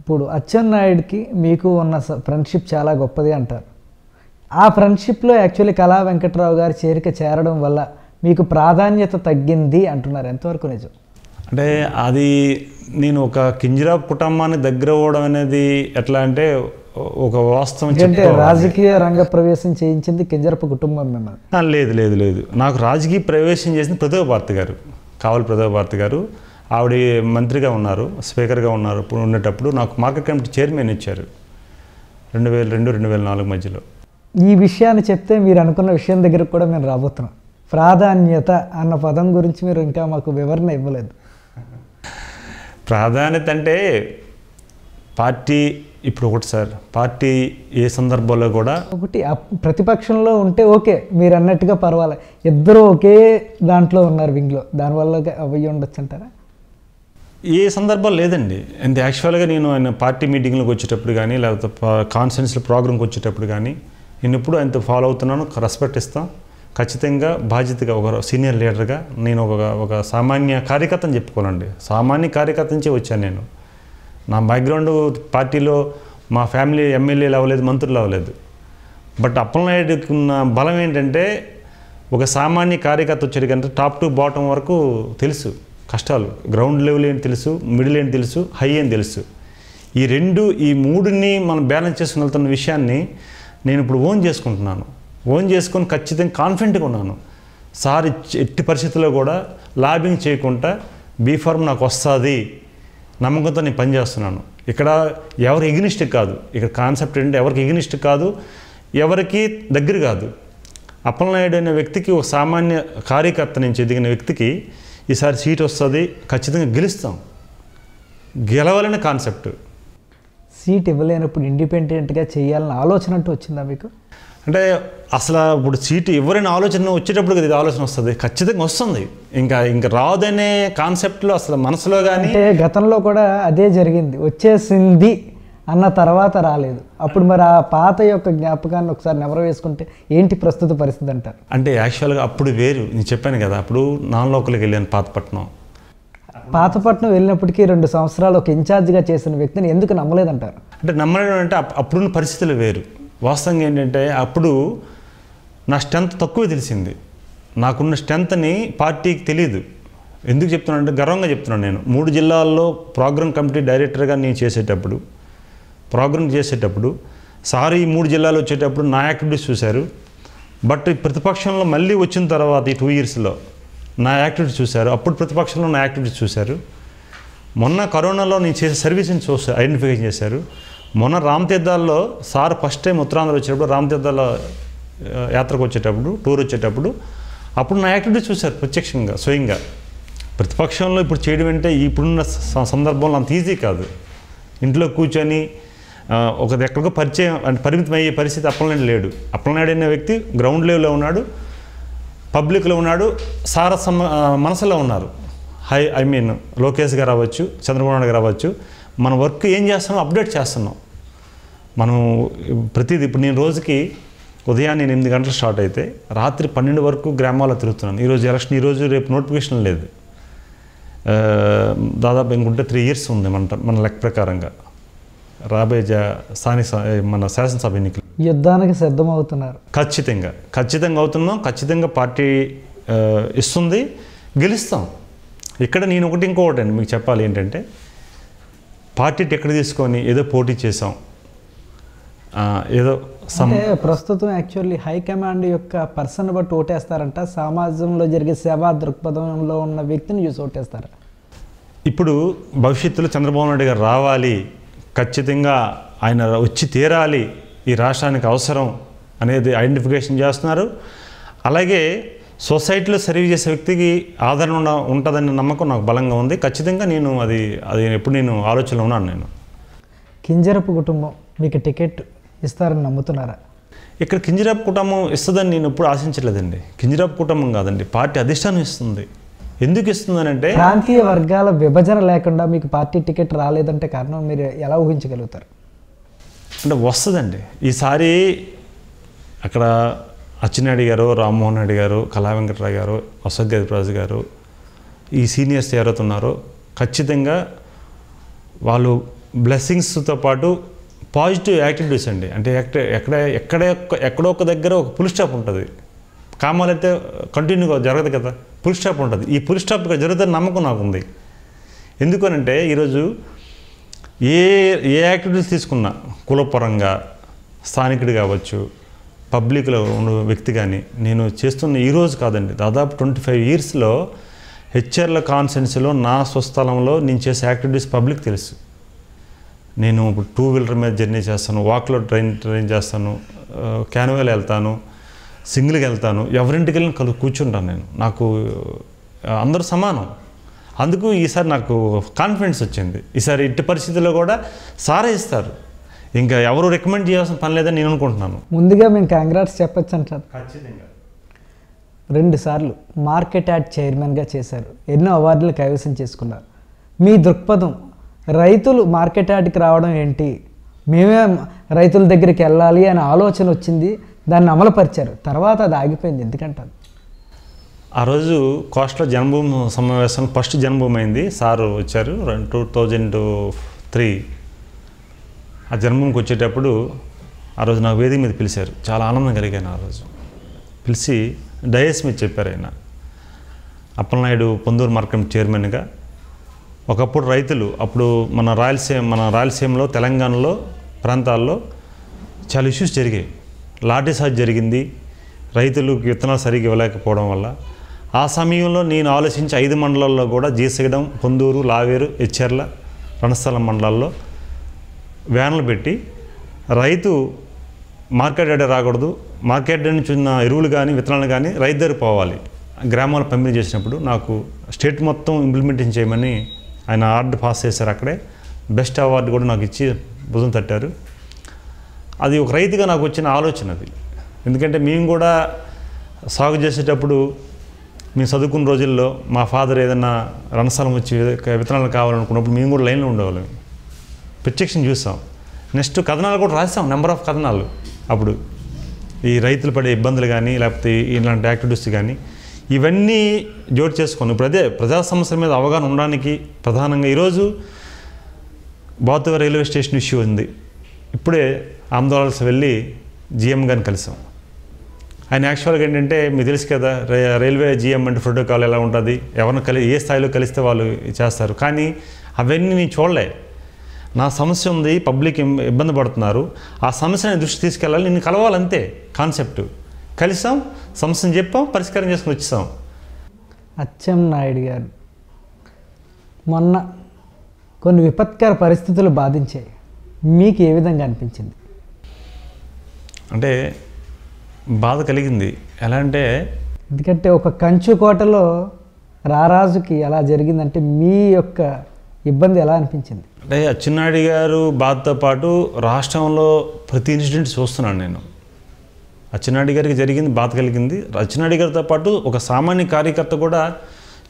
ఇప్పుడు అచ్చెన్నాయుడికి మీకు ఉన్న ఫ్రెండ్షిప్ చాలా గొప్పది అంటారు ఆ ఫ్రెండ్షిప్లో యాక్చువల్లీ కళా వెంకట్రావు గారి చేరిక చేరడం వల్ల మీకు ప్రాధాన్యత తగ్గింది అంటున్నారు ఎంతవరకు నిజం అంటే అది నేను ఒక కింజరా కుటుంబాన్ని దగ్గర అవ్వడం అనేది ఎట్లా అంటే ఒక వాస్తవం అంటే రాజకీయ రంగ ప్రవేశం చేయించింది కింజరపు కుటుంబం మిమ్మల్ని లేదు లేదు లేదు నాకు రాజకీయ ప్రవేశం చేసింది ప్రతిభ భారతి గారు కావలి ప్రతిభ భారతి గారు ఆవిడ మంత్రిగా ఉన్నారు స్పీకర్గా ఉన్నారు ఉండేటప్పుడు నాకు మార్కెట్ కమిటీ చైర్మన్ ఇచ్చారు రెండు వేల రెండు రెండు వేల నాలుగు మధ్యలో ఈ విషయాన్ని చెప్తే మీరు అనుకున్న విషయం దగ్గరకు కూడా మేము రాబోతున్నాం ప్రాధాన్యత అన్న పదం గురించి మీరు ఇంకా మాకు వివరణ ఇవ్వలేదు ప్రాధాన్యత అంటే పార్టీ ఇప్పుడు ఒకటి సార్ పార్టీ ఏ సందర్భంలో కూడా ఒకటి ప్రతిపక్షంలో ఉంటే ఓకే మీరు అన్నట్టుగా పర్వాలే ఇద్దరు ఒకే దాంట్లో ఉన్నారు వింగ్లో దానివల్ల అవి ఉండొచ్చు అంటారా ఏ సందర్భం లేదండి అండ్ యాక్చువల్గా నేను ఆయన పార్టీ మీటింగ్లకు వచ్చేటప్పుడు కానీ లేకపోతే కాన్ఫరెన్స్ ప్రోగ్రామ్కి వచ్చేటప్పుడు కానీ నేను ఎప్పుడు ఆయనతో ఫాలో అవుతున్నాను రెస్పెక్ట్ ఇస్తాను ఖచ్చితంగా బాధ్యతగా ఒక సీనియర్ లీడర్గా నేను ఒక ఒక సామాన్య కార్యకర్తను చెప్పుకోనండి సామాన్య కార్యకర్త నుంచే వచ్చాను నేను నా బ్యాక్గ్రౌండ్ పార్టీలో మా ఫ్యామిలీ ఎమ్మెల్యేలు అవ్వలేదు మంత్రులు అవ్వలేదు బట్ అప్పలనాయుడుకి ఉన్న బలం ఏంటంటే ఒక సామాన్య కార్యకర్త వచ్చాడు కంటే టాప్ టు బాటం వరకు తెలుసు కష్టాలు గ్రౌండ్ లెవెల్ ఏంటి తెలుసు మిడిల్ ఏంటి తెలుసు హై అని తెలుసు ఈ రెండు ఈ మూడుని మనం బ్యాలెన్స్ చేసుకుని వెళ్తున్న విషయాన్ని నేను ఇప్పుడు ఓన్ చేసుకుంటున్నాను ఓన్ చేసుకొని ఖచ్చితంగా కాన్ఫిడెంట్గా ఉన్నాను సార్ ఎట్టి పరిస్థితుల్లో కూడా లాబింగ్ చేయకుండా బీఫార్మ్ నాకు వస్తుంది నమ్మకంతో నేను పనిచేస్తున్నాను ఇక్కడ ఎవరు ఎగ్నిస్ట్ కాదు ఇక్కడ కాన్సెప్ట్ ఏంటి ఎవరికి ఎగ్నిస్ట్ కాదు ఎవరికి దగ్గర కాదు అప్పలనాయుడు అనే వ్యక్తికి ఒక సామాన్య కార్యకర్త నుంచి ఎదిగిన వ్యక్తికి ఈసారి సీట్ వస్తుంది ఖచ్చితంగా గెలుస్తాం గెలవాలనే కాన్సెప్ట్ సీట్ ఇవ్వలేనప్పుడు ఇండిపెండెంట్గా చేయాలని ఆలోచన అంటూ వచ్చిందా మీకు అంటే అసలు ఇప్పుడు సీటు ఎవరైనా ఆలోచన వచ్చేటప్పుడు ఇది ఆలోచన వస్తుంది ఖచ్చితంగా వస్తుంది ఇంకా ఇంకా రాదనే కాన్సెప్ట్లో అసలు మనసులో కానీ గతంలో కూడా అదే జరిగింది వచ్చేసింది అన్న తర్వాత రాలేదు అప్పుడు మరి ఆ పాత యొక్క జ్ఞాపకాన్ని ఒకసారి నెవరు వేసుకుంటే ఏంటి ప్రస్తుత పరిస్థితి అంటారు అంటే యాక్చువల్గా అప్పుడు వేరు నేను చెప్పాను కదా అప్పుడు నాన్ లోకల్కి వెళ్ళాను పాతపట్నం పాతపట్నం వెళ్ళినప్పటికీ రెండు సంవత్సరాలు ఒక ఇన్ఛార్జ్గా చేసిన వ్యక్తిని ఎందుకు నమ్మలేదంటారు అంటే నమ్మలేదంటే అప్పుడున్న పరిస్థితులు వేరు వాస్తవంగా ఏంటంటే అప్పుడు నా స్ట్రెంత్ తక్కువ తెలిసింది నాకున్న స్ట్రెంత్ని పార్టీకి తెలియదు ఎందుకు చెప్తున్నాను అంటే గర్వంగా చెప్తున్నాను నేను మూడు జిల్లాల్లో ప్రోగ్రామ్ కమిటీ డైరెక్టర్గా నేను చేసేటప్పుడు ప్రోగ్రామ్ చేసేటప్పుడు సార్ ఈ మూడు జిల్లాలు వచ్చేటప్పుడు నా యాక్టివిటీస్ చూశారు బట్ ప్రతిపక్షంలో మళ్ళీ వచ్చిన తర్వాత ఈ టూ ఇయర్స్లో నా యాక్టివిటీ చూశారు అప్పుడు ప్రతిపక్షంలో నా యాక్టివిటీస్ చూశారు మొన్న కరోనాలో నేను చేసే సర్వీస్ని చూసా ఐడెంటిఫికేషన్ చేశారు మొన్న రామతీర్థాల్లో సార్ ఫస్ట్ టైం ఉత్తరాంధ్ర వచ్చేటప్పుడు రామతీర్థాల యాత్రకు వచ్చేటప్పుడు టూర్ వచ్చేటప్పుడు అప్పుడు నా యాక్టివిటీ చూశారు ప్రత్యక్షంగా స్వయంగా ప్రతిపక్షంలో ఇప్పుడు చేయడం అంటే ఇప్పుడున్న సందర్భంలో అంత ఈజీ కాదు ఇంట్లో కూర్చొని ఒక ఎక్కడికో పరిచయం అంటే పరిమితం అయ్యే పరిస్థితి అప్పలనాడు లేడు అప్పలనాడు అనే వ్యక్తి గ్రౌండ్ లెవెల్లో ఉన్నాడు పబ్లిక్లో ఉన్నాడు సార మనసులో ఉన్నారు హై ఐ మీన్ లోకేష్ గారు అవ్వచ్చు చంద్రబాబు నాయుడు గారు అవ్వచ్చు మన వర్క్ ఏం చేస్తున్నాం అప్డేట్ చేస్తున్నాం మనం ప్రతిదీ ఇప్పుడు నేను రోజుకి ఉదయాన్నే ఎనిమిది గంటలు స్టార్ట్ అయితే రాత్రి పన్నెండు వరకు గ్రామాల్లో తిరుగుతున్నాను ఈరోజు ఎలక్షన్ ఈరోజు రేపు నోటిఫికేషన్ లేదు దాదాపు ఇంకుంటే త్రీ ఇయర్స్ ఉంది మన మన లెక్క ప్రకారంగా రాబోయే స్థానిక మన శాసనసభ ఎన్నికలు యుద్ధానికి సిద్ధమవుతున్నారు ఖచ్చితంగా ఖచ్చితంగా అవుతున్నాం ఖచ్చితంగా పార్టీ ఇస్తుంది గెలుస్తాం ఇక్కడ నేను ఒకటి ఇంకొకటి అండి మీకు చెప్పాలి ఏంటంటే పార్టీ ఎక్కడ తీసుకొని ఏదో పోటీ చేసాం ఏదో ప్రస్తుతం యాక్చువల్లీ హైకమాండ్ యొక్క పర్సన్ బట్టి ఓటేస్తారంట సమాజంలో జరిగే సేవా దృక్పథంలో ఉన్న వ్యక్తిని చూసి ఓటేస్తారు ఇప్పుడు భవిష్యత్తులో చంద్రబాబు నాయుడు గారు రావాలి ఖచ్చితంగా ఆయన వచ్చి తీరాలి ఈ రాష్ట్రానికి అవసరం అనేది ఐడెంటిఫికేషన్ చేస్తున్నారు అలాగే సొసైటీలో సర్వ్ చేసే వ్యక్తికి ఆదరణ ఉంటుందనే నమ్మకం నాకు బలంగా ఉంది ఖచ్చితంగా నేను అది అది ఎప్పుడు నేను ఆలోచనలో ఉన్నాను నేను కింజరపు కుటుంబం మీకు టికెట్ ఇస్తారని నమ్ముతున్నారా ఇక్కడ కింజరాపు కుటుంబం ఇస్తుందని నేను ఎప్పుడు ఆశించలేదండి కింజరాపు కుటుంబం కాదండి పార్టీ అధిష్టానం ఇస్తుంది ఎందుకు ఇస్తుంది అంటే ప్రాంతీయ వర్గాల విభజన లేకుండా మీకు పార్టీ టికెట్ రాలేదంటే కారణం మీరు ఎలా ఊహించగలుగుతారు అంటే వస్తుందండి ఈసారి అక్కడ అచ్చినాయుడు గారు రామ్మోహన్ రెడ్డి గారు కళా వెంకటరావు గారు అశోక్ గజరాజు గారు ఈ సీనియర్స్ ఎవరైతే ఉన్నారో ఖచ్చితంగా వాళ్ళు బ్లెస్సింగ్స్తో పాటు పాజిటివ్ యాక్టివిటీస్ అండి అంటే ఎక్కడ ఎక్కడ ఎక్కడో ఒక దగ్గర ఒక పులి స్టాప్ ఉంటుంది కామాలైతే కంటిన్యూగా జరగదు కదా పులి స్టాప్ ఉంటుంది ఈ పులి స్టాప్ జరుగుతుంది నమ్మకం నాకు ఉంది ఎందుకనంటే ఈరోజు ఏ ఏ యాక్టివిటీస్ తీసుకున్నా కులపరంగా స్థానికుడు కావచ్చు పబ్లిక్లో ఉన్న వ్యక్తి కానీ నేను చేస్తున్న ఈరోజు కాదండి దాదాపు ట్వంటీ ఫైవ్ ఇయర్స్లో హెచ్ఆర్ల కాన్సెన్స్లో నా స్వస్థలంలో నేను చేసే యాక్టివిటీస్ పబ్లిక్ తెలుసు నేను ఇప్పుడు టూ వీలర్ మీద జర్నీ చేస్తాను వాక్లో ట్రైన్ ట్రైన్ చేస్తాను క్యాన్వేల్ వెళ్తాను సింగిల్కి వెళ్తాను ఎవరింటికి వెళ్ళిన కలు కూర్చుంటాను నేను నాకు అందరూ సమానం అందుకు ఈసారి నాకు కాన్ఫిడెన్స్ వచ్చింది ఈసారి ఇట్టి పరిస్థితుల్లో కూడా సారే ఇస్తారు ఇంకా ఎవరు రికమెండ్ చేయాల్సిన పని లేదని నేను అనుకుంటున్నాను ముందుగా మేము కాంగ్రాట్స్ చెప్పచ్చు అంటారు రెండు సార్లు మార్కెట్ యాడ్ చైర్మన్గా చేశారు ఎన్నో అవార్డులు కైవసం చేసుకున్నారు మీ దృక్పథం రైతులు మార్కెట్ యాడ్కి రావడం ఏంటి మేమే రైతుల దగ్గరికి వెళ్ళాలి అనే ఆలోచన వచ్చింది దాన్ని అమలుపరిచారు తర్వాత అది ఆగిపోయింది ఎందుకంటారు ఆ రోజు కోస్ట్లో జన్మభూమి సమావేశం ఫస్ట్ జన్మభూమి అయింది సారు వచ్చారు టూ థౌజండ్ త్రీ ఆ జన్మంకి వచ్చేటప్పుడు ఆ రోజు నాకు వేదిక మీద పిలిచారు చాలా ఆనందం కలిగాను ఆ రోజు పిలిచి డయస్ మీద చెప్పారు ఆయన అప్పలనాయుడు పొందూరు మార్కెట్ చైర్మన్గా ఒకప్పుడు రైతులు అప్పుడు మన రాయలసీమ మన రాయలసీమలో తెలంగాణలో ప్రాంతాల్లో చాలా ఇష్యూస్ జరిగాయి లాఠీ సాజ్ జరిగింది రైతులకు విత్తనాలు సరిగ్గా ఇవ్వలేకపోవడం వల్ల ఆ సమయంలో నేను ఆలోచించి ఐదు మండలాల్లో కూడా జీసగడం పొందూరు లావేరు ఎచ్చెర్ల రణస్థలం మండలాల్లో వ్యాన్లు పెట్టి రైతు మార్కెట్ అడ్డ రాకూడదు మార్కెట్ నుంచి ఉన్న ఎరువులు కానీ విత్తనాలు కానీ రైతు దగ్గర పోవాలి గ్రామాలు పంపిణీ చేసినప్పుడు నాకు స్టేట్ మొత్తం ఇంప్లిమెంటేషన్ చేయమని ఆయన ఆర్డర్ పాస్ చేశారు అక్కడే బెస్ట్ అవార్డు కూడా నాకు ఇచ్చి భుజం తట్టారు అది ఒక రైతుగా నాకు వచ్చిన ఆలోచన అది ఎందుకంటే మేము కూడా సాగు చేసేటప్పుడు మేము చదువుకున్న రోజుల్లో మా ఫాదర్ ఏదైనా రణస్థలం వచ్చి విత్తనాలు కావాలనుకున్నప్పుడు మేము కూడా లైన్లో ఉండేవాళ్ళం ప్రత్యక్షం చూసాం నెక్స్ట్ కథనాలు కూడా రాసాం నెంబర్ ఆఫ్ కథనాలు అప్పుడు ఈ రైతులు పడే ఇబ్బందులు కానీ లేకపోతే ఇలాంటి యాక్టివిటీస్ కానీ ఇవన్నీ జోడు చేసుకొని ఇప్పుడు అదే ప్రజా సమస్యల మీద అవగాహన ఉండడానికి ప్రధానంగా ఈరోజు బాతువ రైల్వే స్టేషన్ ఇష్యూ ఉంది ఇప్పుడే ఆందోళనస్ వెళ్ళి జిఎం గారిని కలిసాం ఆయన యాక్చువల్గా ఏంటంటే మీకు తెలుసు కదా రైల్వే జిఎం అంటే ప్రోటోకాల్ ఎలా ఉంటుంది ఎవరిని కలి ఏ స్థాయిలో కలిస్తే వాళ్ళు చేస్తారు కానీ అవన్నీ నేను చూడలే నా సమస్య ఉంది పబ్లిక్ ఇబ్బంది పడుతున్నారు ఆ సమస్యని దృష్టి తీసుకెళ్ళాలి నిన్ను కలవాలంతే కాన్సెప్ట్ కలిసాం సమస్యను చెప్పాం పరిష్కారం చేసుకుని వచ్చేసాం అచ్చం నాయుడు గారు మొన్న కొన్ని విపత్కర పరిస్థితులు బాధించాయి మీకు ఏ విధంగా అనిపించింది అంటే బాధ కలిగింది ఎలా అంటే ఎందుకంటే ఒక కంచుకోటలో రారాజుకి ఎలా జరిగిందంటే మీ యొక్క ఇబ్బంది ఎలా అనిపించింది అంటే అచ్చెన్నాయుడు గారు బాధతో పాటు రాష్ట్రంలో ప్రతి ఇన్సిడెంట్ చూస్తున్నాను నేను అచ్చెన్నాయుడు గారికి జరిగింది బాధ కలిగింది అచ్చెన్నాయుడు గారితో పాటు ఒక సామాన్య కార్యకర్త కూడా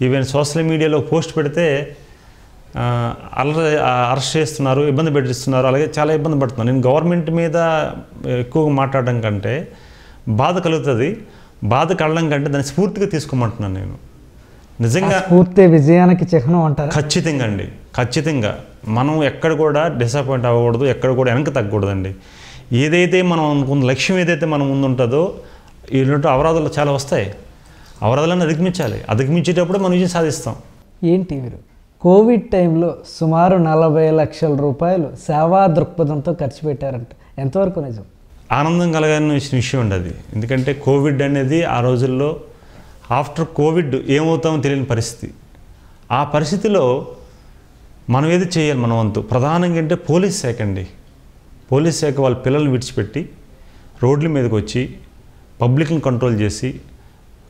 ఈవెన్ సోషల్ మీడియాలో పోస్ట్ పెడితే అలర అరెస్ట్ చేస్తున్నారు ఇబ్బంది పెట్టిస్తున్నారు అలాగే చాలా ఇబ్బంది పడుతున్నారు నేను గవర్నమెంట్ మీద ఎక్కువగా మాట్లాడడం కంటే బాధ కలుగుతుంది బాధ కలడం కంటే దాన్ని స్ఫూర్తిగా తీసుకోమంటున్నాను నేను నిజంగా పూర్తి విజయానికి చిహ్నం అంటారు ఖచ్చితంగా అండి ఖచ్చితంగా మనం ఎక్కడ కూడా డిసప్పాయింట్ అవ్వకూడదు ఎక్కడ కూడా వెనక్కి తగ్గకూడదండి ఏదైతే మనం అనుకున్న లక్ష్యం ఏదైతే మనం ముందుంటుందో ఇలాంటి అవరాధాలు చాలా వస్తాయి అవరాధాలను అధిగమించాలి అధిగమించేటప్పుడు మనం విజయం సాధిస్తాం ఏంటి మీరు కోవిడ్ టైంలో సుమారు నలభై లక్షల రూపాయలు సేవా దృక్పథంతో ఖర్చు పెట్టారంట ఎంతవరకు నిజం ఆనందం వచ్చిన విషయం ఉండదు అది ఎందుకంటే కోవిడ్ అనేది ఆ రోజుల్లో ఆఫ్టర్ కోవిడ్ ఏమవుతామో తెలియని పరిస్థితి ఆ పరిస్థితిలో మనం ఏది చేయాలి మన వంతు ప్రధానంగా అంటే పోలీస్ శాఖ అండి పోలీస్ శాఖ వాళ్ళ పిల్లల్ని విడిచిపెట్టి రోడ్ల మీదకి వచ్చి పబ్లిక్ని కంట్రోల్ చేసి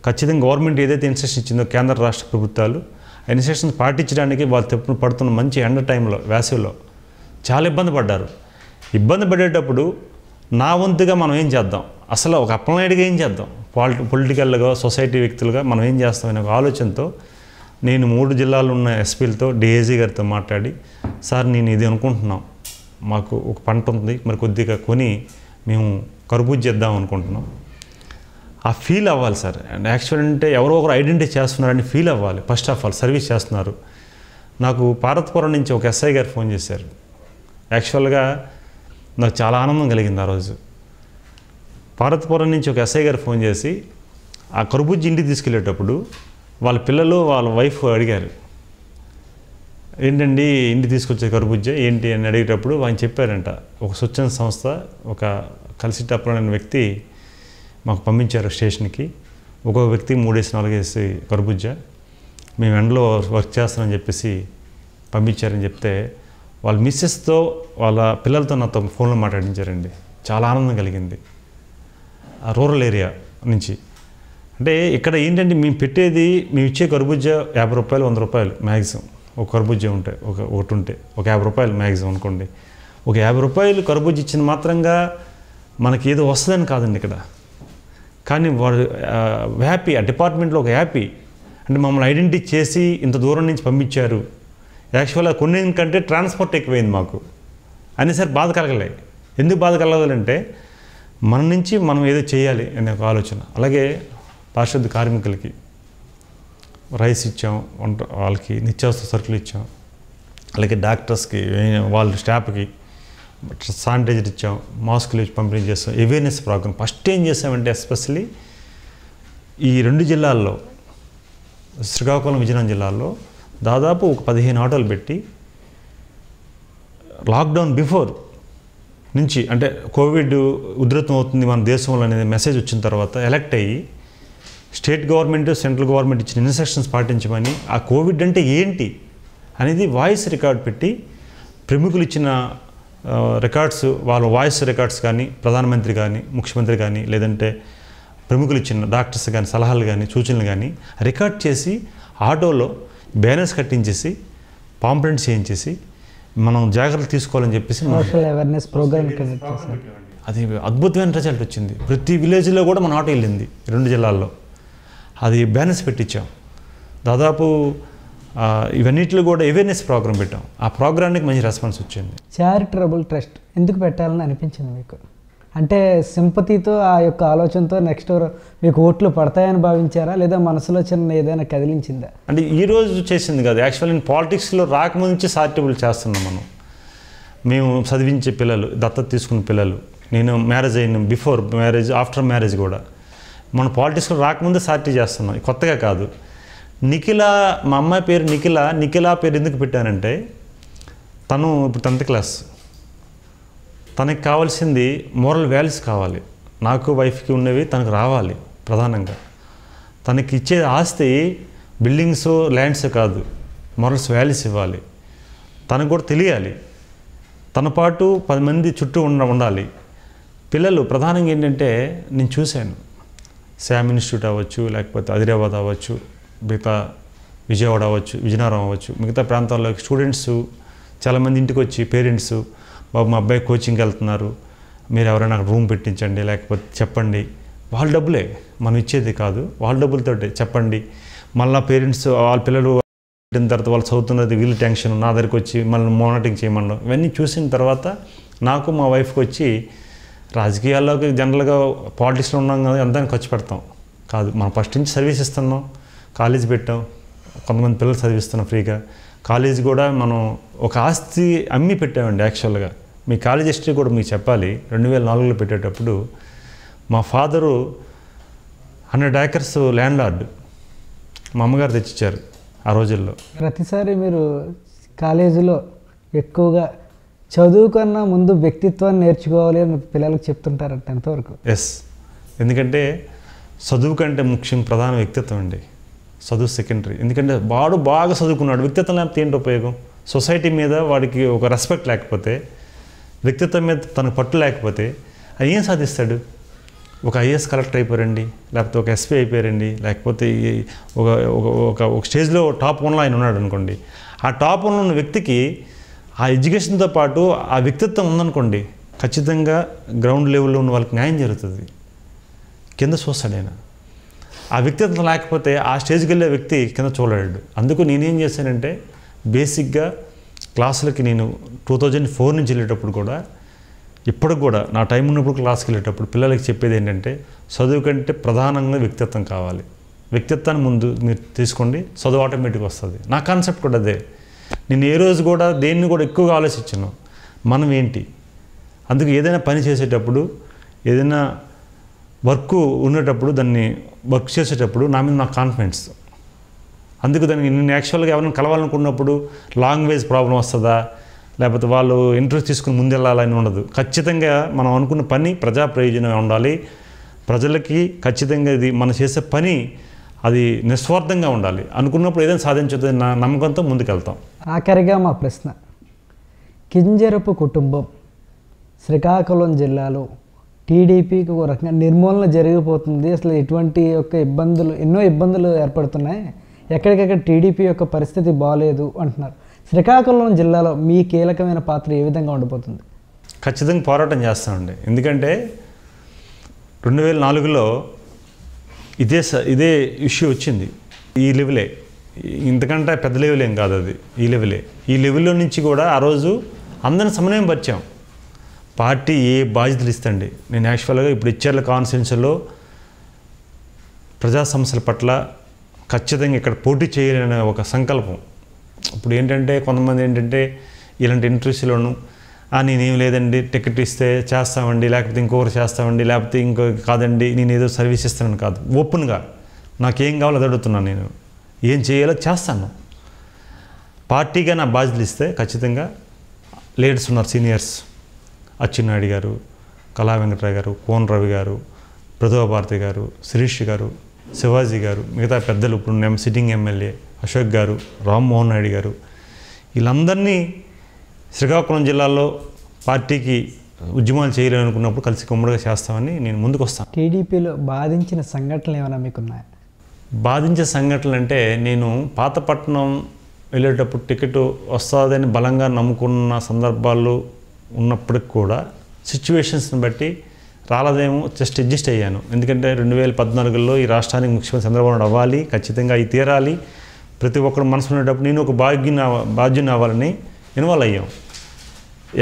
ఖచ్చితంగా గవర్నమెంట్ ఏదైతే ఇన్స్ట్రక్షన్ ఇచ్చిందో కేంద్ర రాష్ట్ర ప్రభుత్వాలు ఆ ఇన్స్ట్రక్షన్స్ పాటించడానికి వాళ్ళు తప్పు పడుతున్న మంచి ఎండ టైంలో వేసవిలో చాలా ఇబ్బంది పడ్డారు ఇబ్బంది పడేటప్పుడు నా వంతుగా మనం ఏం చేద్దాం అసలు ఒక అప్లైడ్గా ఏం చేద్దాం పాలిటి పొలిటికల్గా సొసైటీ వ్యక్తులుగా మనం ఏం చేస్తామనే ఒక ఆలోచనతో నేను మూడు జిల్లాలు ఉన్న ఎస్పీలతో డిఏజీ గారితో మాట్లాడి సార్ నేను ఇది అనుకుంటున్నాం మాకు ఒక పంట ఉంది మరి కొద్దిగా కొని మేము కర్బూజ్ చేద్దాం అనుకుంటున్నాం ఆ ఫీల్ అవ్వాలి సార్ అండ్ యాక్చువల్ అంటే ఎవరో ఒకరు ఐడెంటిటీ చేస్తున్నారని ఫీల్ అవ్వాలి ఫస్ట్ ఆఫ్ ఆల్ సర్వీస్ చేస్తున్నారు నాకు పార్వతపురం నుంచి ఒక ఎస్ఐ గారు ఫోన్ చేశారు యాక్చువల్గా నాకు చాలా ఆనందం కలిగింది ఆ రోజు పార్వతపురం నుంచి ఒక ఎస్ఐ గారు ఫోన్ చేసి ఆ కరుబుజ్జి ఇంటికి తీసుకెళ్లేటప్పుడు వాళ్ళ పిల్లలు వాళ్ళ వైఫ్ అడిగారు ఏంటండి ఇంటి తీసుకొచ్చే కర్బుజ్జ ఏంటి అని అడిగేటప్పుడు ఆయన చెప్పారంట ఒక స్వచ్ఛంద సంస్థ ఒక కలిసి అనే వ్యక్తి మాకు పంపించారు స్టేషన్కి ఒక్కొక్క వ్యక్తి మూడేసి నాలుగేసి కర్బుజ్జ మేము ఎండలో వర్క్ చేస్తామని చెప్పేసి పంపించారని చెప్తే వాళ్ళ మిస్సెస్తో వాళ్ళ పిల్లలతో నాతో ఫోన్లో మాట్లాడించారండి చాలా ఆనందం కలిగింది రూరల్ ఏరియా నుంచి అంటే ఇక్కడ ఏంటంటే మేము పెట్టేది మేము ఇచ్చే కర్బూజా యాభై రూపాయలు వంద రూపాయలు మ్యాక్సిమం ఒక కర్బూజా ఉంటే ఒక ఒకటి ఉంటే ఒక యాభై రూపాయలు మ్యాక్సిమం అనుకోండి ఒక యాభై రూపాయలు కర్బూజ ఇచ్చిన మాత్రంగా మనకి ఏదో వస్తుందని కాదండి ఇక్కడ కానీ వాడు హ్యాపీ ఆ డిపార్ట్మెంట్లో ఒక హ్యాపీ అంటే మమ్మల్ని ఐడెంటిటీ చేసి ఇంత దూరం నుంచి పంపించారు యాక్చువల్గా కొన్ని కంటే ట్రాన్స్పోర్ట్ ఎక్కువైంది మాకు అనేసరి బాధ కలగలే ఎందుకు బాధ కలగాలంటే మన నుంచి మనం ఏదో చేయాలి అనే ఒక ఆలోచన అలాగే పారిశుద్ధ కార్మికులకి రైస్ ఇచ్చాం వంట వాళ్ళకి నిత్యావసర సరుకులు ఇచ్చాం అలాగే డాక్టర్స్కి వాళ్ళ స్టాఫ్కి శానిటైజర్ ఇచ్చాం మాస్కులు ఇచ్చి పంపిణీ చేస్తాం అవేర్నెస్ ప్రోగ్రామ్ ఫస్ట్ ఏం చేసామంటే ఎస్పెషలీ ఈ రెండు జిల్లాల్లో శ్రీకాకుళం విజయనగరం జిల్లాలో దాదాపు ఒక పదిహేను ఆటోలు పెట్టి లాక్డౌన్ బిఫోర్ నుంచి అంటే కోవిడ్ ఉధృతం అవుతుంది మన దేశంలో అనేది మెసేజ్ వచ్చిన తర్వాత ఎలక్ట్ అయ్యి స్టేట్ గవర్నమెంట్ సెంట్రల్ గవర్నమెంట్ ఇచ్చిన ఇన్స్ట్రక్షన్స్ పాటించమని ఆ కోవిడ్ అంటే ఏంటి అనేది వాయిస్ రికార్డ్ పెట్టి ప్రముఖులు ఇచ్చిన రికార్డ్స్ వాళ్ళ వాయిస్ రికార్డ్స్ కానీ ప్రధానమంత్రి కానీ ముఖ్యమంత్రి కానీ లేదంటే ప్రముఖులు ఇచ్చిన డాక్టర్స్ కానీ సలహాలు కానీ సూచనలు కానీ రికార్డ్ చేసి ఆటోలో బ్యానర్స్ కట్టించేసి పాంప్లెంట్స్ చేయించేసి మనం జాగ్రత్తలు తీసుకోవాలని చెప్పేసి అవేర్నెస్ ప్రోగ్రామ్ అది అద్భుతమైన రిజల్ట్ వచ్చింది ప్రతి విలేజ్లో కూడా మన ఆటో వెళ్ళింది రెండు జిల్లాల్లో అది బ్యానర్స్ పెట్టించాం దాదాపు ఇవన్నిటిలో కూడా అవేర్నెస్ ప్రోగ్రామ్ పెట్టాం ఆ ప్రోగ్రామ్కి మంచి రెస్పాన్స్ వచ్చింది చారిటబుల్ ట్రస్ట్ ఎందుకు పెట్టాలని అనిపించింది మీకు అంటే సింపతితో ఆ యొక్క ఆలోచనతో నెక్స్ట్ మీకు ఓట్లు పడతాయని భావించారా లేదా మనసులో చిన్న ఏదైనా కదిలించిందా అంటే ఈ రోజు చేసింది కాదు యాక్చువల్ నేను పాలిటిక్స్లో రాకముందు నుంచి చారిటబుల్ చేస్తున్నాం మనం మేము చదివించే పిల్లలు దత్తత తీసుకున్న పిల్లలు నేను మ్యారేజ్ అయిన బిఫోర్ మ్యారేజ్ ఆఫ్టర్ మ్యారేజ్ కూడా మన పాలిటిక్స్లో రాకముందే సార్టీ చేస్తున్నాం కొత్తగా కాదు నిఖిల మా అమ్మాయి పేరు నిఖిల నిఖిల పేరు ఎందుకు పెట్టానంటే తను ఇప్పుడు టెన్త్ క్లాస్ తనకి కావాల్సింది మోరల్ వాల్యూస్ కావాలి నాకు వైఫ్కి ఉన్నవి తనకు రావాలి ప్రధానంగా తనకి ఇచ్చే ఆస్తి బిల్డింగ్స్ ల్యాండ్స్ కాదు మోరల్స్ వాల్యూస్ ఇవ్వాలి తనకు కూడా తెలియాలి తన పాటు పది మంది చుట్టూ ఉండ ఉండాలి పిల్లలు ప్రధానంగా ఏంటంటే నేను చూశాను శామ్ ఇన్స్టిట్యూట్ అవ్వచ్చు లేకపోతే ఆదిరాబాద్ అవ్వచ్చు మిగతా విజయవాడ అవ్వచ్చు విజయనగరం అవ్వచ్చు మిగతా ప్రాంతాల్లో స్టూడెంట్స్ చాలామంది ఇంటికి వచ్చి పేరెంట్స్ బాబు మా అబ్బాయి కోచింగ్కి వెళ్తున్నారు మీరు ఎవరైనా రూమ్ పెట్టించండి లేకపోతే చెప్పండి వాళ్ళ డబ్బులే మనం ఇచ్చేది కాదు వాళ్ళ డబ్బులతోటే చెప్పండి మళ్ళీ పేరెంట్స్ వాళ్ళ పిల్లలు పెట్టిన తర్వాత వాళ్ళు చదువుతున్నది వీళ్ళు టెన్షన్ నా దగ్గరికి వచ్చి మళ్ళీ మానిటరింగ్ చేయమనడం ఇవన్నీ చూసిన తర్వాత నాకు మా వైఫ్కి వచ్చి రాజకీయాల్లోకి జనరల్గా పాలిటిక్స్లో ఉన్నాం కదా ఎంత ఖర్చు పెడతాం కాదు మనం ఫస్ట్ నుంచి సర్వీస్ ఇస్తున్నాం కాలేజ్ పెట్టాం కొంతమంది పిల్లలు చదివిస్తున్నాం ఫ్రీగా కాలేజ్ కూడా మనం ఒక ఆస్తి అమ్మి పెట్టామండి యాక్చువల్గా మీ కాలేజ్ హిస్టరీ కూడా మీకు చెప్పాలి రెండు వేల నాలుగులో పెట్టేటప్పుడు మా father hundred acres landlord మా అమ్మగారు తెచ్చిచ్చారు ఆ రోజుల్లో ప్రతిసారి మీరు కాలేజీలో ఎక్కువగా చదువు కన్నా ముందు వ్యక్తిత్వాన్ని నేర్చుకోవాలి అని పిల్లలకు చెప్తుంటారంట ఎంతవరకు ఎస్ ఎందుకంటే చదువు కంటే ముఖ్యం ప్రధాన వ్యక్తిత్వం అండి చదువు సెకండరీ ఎందుకంటే వాడు బాగా చదువుకున్నాడు వ్యక్తిత్వం లేకపోతే ఏంటి ఉపయోగం సొసైటీ మీద వాడికి ఒక రెస్పెక్ట్ లేకపోతే వ్యక్తిత్వం మీద తనకు పట్టు లేకపోతే అది ఏం సాధిస్తాడు ఒక ఐఏఎస్ కలెక్టర్ అయిపోయారండి లేకపోతే ఒక ఎస్పీ అయిపోయారండి లేకపోతే ఒక ఒక ఒక స్టేజ్లో టాప్ వన్లో ఆయన ఉన్నాడు అనుకోండి ఆ టాప్ వన్లో ఉన్న వ్యక్తికి ఆ ఎడ్యుకేషన్తో పాటు ఆ వ్యక్తిత్వం ఉందనుకోండి ఖచ్చితంగా గ్రౌండ్ లెవెల్లో ఉన్న వాళ్ళకి న్యాయం జరుగుతుంది కింద చూస్తాడైనా ఆ వ్యక్తిత్వం లేకపోతే ఆ స్టేజ్కి వెళ్ళే వ్యక్తి కింద చూడలేడు అందుకు నేనేం చేశానంటే బేసిక్గా క్లాసులకి నేను టూ థౌజండ్ ఫోర్ నుంచి వెళ్ళేటప్పుడు కూడా ఇప్పటికి కూడా నా టైం ఉన్నప్పుడు క్లాస్కి వెళ్ళేటప్పుడు పిల్లలకి చెప్పేది ఏంటంటే చదువు కంటే ప్రధానంగా వ్యక్తిత్వం కావాలి వ్యక్తిత్వాన్ని ముందు మీరు తీసుకోండి చదువు ఆటోమేటిక్ వస్తుంది నా కాన్సెప్ట్ కూడా అదే నేను ఏ రోజు కూడా దేన్ని కూడా ఎక్కువగా ఆలోచించను మనం ఏంటి అందుకు ఏదైనా పని చేసేటప్పుడు ఏదైనా వర్క్ ఉండేటప్పుడు దాన్ని వర్క్ చేసేటప్పుడు నా మీద నాకు కాన్ఫిడెన్స్ అందుకు దానికి నేను యాక్చువల్గా ఎవరిని కలవాలనుకున్నప్పుడు లాంగ్వేజ్ ప్రాబ్లం వస్తుందా లేకపోతే వాళ్ళు ఇంట్రెస్ట్ తీసుకుని ముందెళ్ళాలని ఉండదు ఖచ్చితంగా మనం అనుకున్న పని ప్రజా ప్రయోజనమే ఉండాలి ప్రజలకి ఖచ్చితంగా ఇది మనం చేసే పని అది నిస్వార్థంగా ఉండాలి అనుకున్నప్పుడు ఏదైనా సాధించదు నా నమ్మకంతో ముందుకెళ్తాం ఆఖరిగా మా ప్రశ్న కింజరపు కుటుంబం శ్రీకాకుళం జిల్లాలో టీడీపీకి ఒక రకంగా నిర్మూలన జరిగిపోతుంది అసలు ఎటువంటి యొక్క ఇబ్బందులు ఎన్నో ఇబ్బందులు ఏర్పడుతున్నాయి ఎక్కడికక్కడ టీడీపీ యొక్క పరిస్థితి బాగాలేదు అంటున్నారు శ్రీకాకుళం జిల్లాలో మీ కీలకమైన పాత్ర ఏ విధంగా ఉండిపోతుంది ఖచ్చితంగా పోరాటం చేస్తామండి ఎందుకంటే రెండు వేల నాలుగులో ఇదే ఇదే ఇష్యూ వచ్చింది ఈ లెవెలే ఇంతకంటే పెద్ద లెవెల్ ఏం కాదు అది ఈ లెవెలే ఈ లెవెల్లో నుంచి కూడా ఆ రోజు అందరిని సమన్వయం పరిచాం పార్టీ ఏ బాధ్యతలు ఇస్తండి నేను యాక్చువల్గా ఇప్పుడు ఇచ్చేళ్ళ కాన్స్టిట్యూన్సీలో ప్రజా సమస్యల పట్ల ఖచ్చితంగా ఇక్కడ పోటీ చేయాలనే ఒక సంకల్పం ఇప్పుడు ఏంటంటే కొంతమంది ఏంటంటే ఇలాంటి ఇంట్రెస్ట్లోనూ నేనేం లేదండి టికెట్ ఇస్తే చేస్తామండి లేకపోతే ఇంకొకరు చేస్తామండి లేకపోతే ఇంకో కాదండి నేను ఏదో సర్వీస్ ఇస్తానని కాదు ఓపెన్గా నాకేం కావాలో అది అడుగుతున్నాను నేను ఏం చేయాలో చేస్తాను పార్టీగా నా బాధ్యతలు ఇస్తే ఖచ్చితంగా లేడీస్ ఉన్నారు సీనియర్స్ అచ్చెన్నాయుడు గారు కళా వెంకటరావు గారు కోన్ రవి గారు ప్రతిభాభారతి గారు శిరీష్ గారు శివాజీ గారు మిగతా పెద్దలు ఇప్పుడు సిట్టింగ్ ఎమ్మెల్యే అశోక్ గారు రామ్మోహన్ నాయుడు గారు వీళ్ళందరినీ శ్రీకాకుళం జిల్లాలో పార్టీకి ఉద్యమాలు చేయాలనుకున్నప్పుడు కలిసి కుమ్మడిగా చేస్తామని నేను ముందుకు వస్తాను టీడీపీలో బాధించిన సంఘటనలు ఏమైనా మీకున్నాయా బాధించే సంఘటనలు అంటే నేను పాతపట్నం వెళ్ళేటప్పుడు టికెట్ వస్తుందని బలంగా నమ్ముకున్న సందర్భాలు ఉన్నప్పటికి కూడా సిచ్యువేషన్స్ని బట్టి రాలదేమో జస్ట్ అడ్జస్ట్ అయ్యాను ఎందుకంటే రెండు వేల పద్నాలుగులో ఈ రాష్ట్రానికి ముఖ్యమంత్రి చంద్రబాబు నాయుడు అవ్వాలి ఖచ్చితంగా అవి తీరాలి ప్రతి ఒక్కరు మనసు ఉండేటప్పుడు నేను ఒక భాగ్యం బాధ్యుని అవ్వాలని ఇన్వాల్వ్ అయ్యాం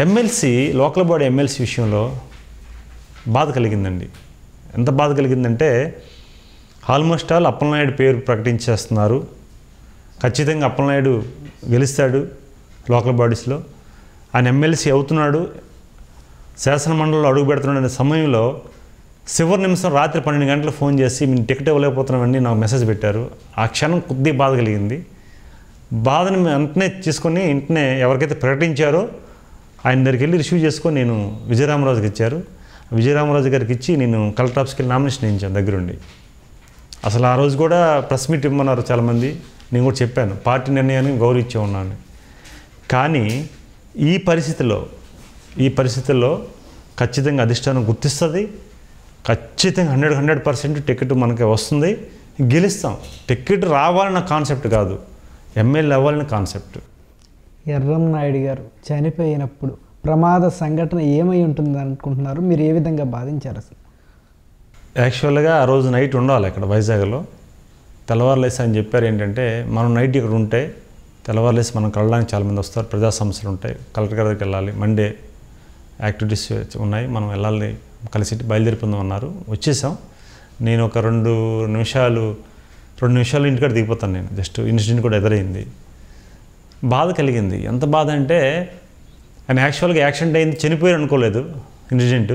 ఎమ్మెల్సీ లోకల్ బాడీ ఎమ్మెల్సీ విషయంలో బాధ కలిగిందండి ఎంత బాధ కలిగిందంటే ఆల్మోస్ట్ ఆల్ అప్పలనాయుడు పేరు ప్రకటించేస్తున్నారు ఖచ్చితంగా అప్పలనాయుడు గెలుస్తాడు లోకల్ బాడీస్లో ఆయన ఎమ్మెల్సీ అవుతున్నాడు శాసనమండలిలో అడుగు అనే సమయంలో చివరి నిమిషం రాత్రి పన్నెండు గంటలు ఫోన్ చేసి మీ టికెట్ ఇవ్వలేకపోతున్నామండి నాకు మెసేజ్ పెట్టారు ఆ క్షణం కొద్ది బాధ కలిగింది బాధను వెంటనే తీసుకొని ఇంటనే ఎవరికైతే ప్రకటించారో ఆయన దగ్గరికి వెళ్ళి రిసీవ్ చేసుకొని నేను విజయరామరాజుకి ఇచ్చారు విజయరామరాజు గారికి ఇచ్చి నేను కలెక్టర్ ఆఫీస్కి వెళ్ళి నామినేషన్ వేయించాను దగ్గరుండి అసలు ఆ రోజు కూడా ప్రెస్ మీట్ ఇమ్మన్నారు చాలామంది నేను కూడా చెప్పాను పార్టీ నిర్ణయాన్ని గౌరవించే ఉన్నాను కానీ ఈ పరిస్థితిలో ఈ పరిస్థితుల్లో ఖచ్చితంగా అధిష్టానం గుర్తిస్తుంది ఖచ్చితంగా హండ్రెడ్ హండ్రెడ్ పర్సెంట్ టికెట్ మనకి వస్తుంది గెలుస్తాం టికెట్ రావాలన్న కాన్సెప్ట్ కాదు ఎమ్మెల్యే అవ్వాలని కాన్సెప్ట్ ఎర్రం నాయుడు గారు చనిపోయినప్పుడు ప్రమాద సంఘటన ఏమై ఉంటుంది అనుకుంటున్నారు మీరు ఏ విధంగా బాధించారు అసలు యాక్చువల్గా ఆ రోజు నైట్ ఉండాలి అక్కడ వైజాగ్లో తెల్లవారులేసి అని చెప్పారు ఏంటంటే మనం నైట్ ఇక్కడ ఉంటే తెల్లవారులేసి మనం కలడానికి చాలామంది వస్తారు ప్రజా సమస్యలు ఉంటాయి కలెక్టర్ దగ్గరికి వెళ్ళాలి మండే యాక్టివిటీస్ ఉన్నాయి మనం వెళ్ళాలి కలిసి బయలుదేరిపోదాం అన్నారు వచ్చేసాం నేను ఒక రెండు నిమిషాలు రెండు నిమిషాలు ఇంటికాడ దిగిపోతాను నేను జస్ట్ ఇన్సిడెంట్ కూడా ఎదురైంది బాధ కలిగింది ఎంత బాధ అంటే ఆయన యాక్చువల్గా యాక్సిడెంట్ అయింది చనిపోయారు అనుకోలేదు ఇన్సిడెంట్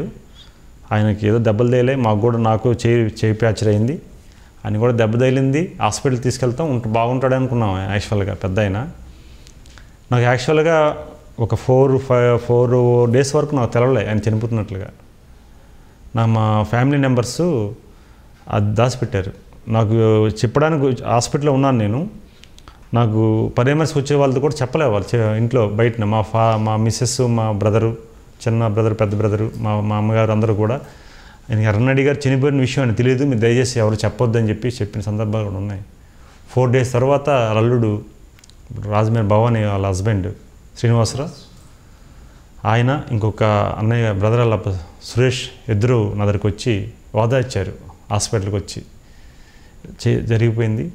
ఆయనకి ఏదో దెబ్బలు తేలే మాకు కూడా నాకు చేయి చేయి ప్యాచర్ అయింది ఆయన కూడా దెబ్బ తగిలింది హాస్పిటల్ తీసుకెళ్తాం ఉంట బాగుంటాడు అనుకున్నాం యాక్చువల్గా పెద్ద ఆయన నాకు యాక్చువల్గా ఒక ఫోర్ ఫైవ్ ఫోర్ డేస్ వరకు నాకు తెలవలే ఆయన చనిపోతున్నట్లుగా నా మా ఫ్యామిలీ మెంబర్స్ అది దాచిపెట్టారు నాకు చెప్పడానికి హాస్పిటల్లో ఉన్నాను నేను నాకు పర్యమర్శకు వచ్చే వాళ్ళతో కూడా చెప్పలే వాళ్ళు ఇంట్లో బయటనే మా ఫా మా మిస్సెస్ మా బ్రదరు చిన్న బ్రదర్ పెద్ద బ్రదరు మా మా అమ్మగారు అందరూ కూడా ఆయన ఎర్రనాడి గారు చనిపోయిన విషయం అని తెలియదు మీరు దయచేసి ఎవరు చెప్పొద్దని చెప్పి చెప్పిన సందర్భాలు కూడా ఉన్నాయి ఫోర్ డేస్ తర్వాత అల్లుడు రాజమేర్ భవానీ వాళ్ళ హస్బెండ్ శ్రీనివాసరావు ఆయన ఇంకొక అన్నయ్య బ్రదర్ అల్ల సురేష్ ఇద్దరు నా దగ్గరికి వచ్చి వాదా ఇచ్చారు హాస్పిటల్కి వచ్చి చే జరిగిపోయింది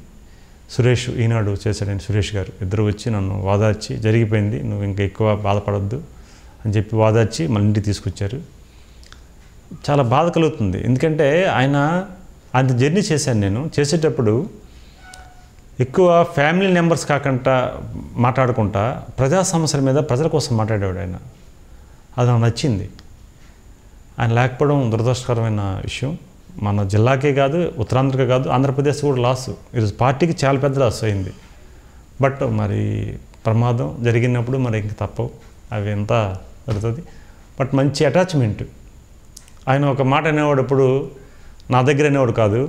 సురేష్ ఈనాడు చేశాడని సురేష్ గారు ఇద్దరు వచ్చి నన్ను వాదార్చి జరిగిపోయింది నువ్వు ఇంకా ఎక్కువ బాధపడద్దు అని చెప్పి వాదార్చి మన ఇంటికి తీసుకొచ్చారు చాలా బాధ కలుగుతుంది ఎందుకంటే ఆయన అంత జర్నీ చేశాను నేను చేసేటప్పుడు ఎక్కువ ఫ్యామిలీ మెంబర్స్ కాకుండా మాట్లాడుకుంటా ప్రజా సమస్యల మీద ప్రజల కోసం మాట్లాడేవాడు ఆయన అది నాకు నచ్చింది ఆయన లేకపోవడం దురదృష్టకరమైన విషయం మన జిల్లాకే కాదు ఉత్తరాంధ్రకే కాదు ఆంధ్రప్రదేశ్ కూడా లాస్ ఈరోజు పార్టీకి చాలా పెద్ద లాస్ అయింది బట్ మరి ప్రమాదం జరిగినప్పుడు మరి ఇంక తప్పవు అవి ఎంత జరుగుతుంది బట్ మంచి అటాచ్మెంట్ ఆయన ఒక మాట అనేవాడు ఇప్పుడు నా దగ్గర అనేవాడు కాదు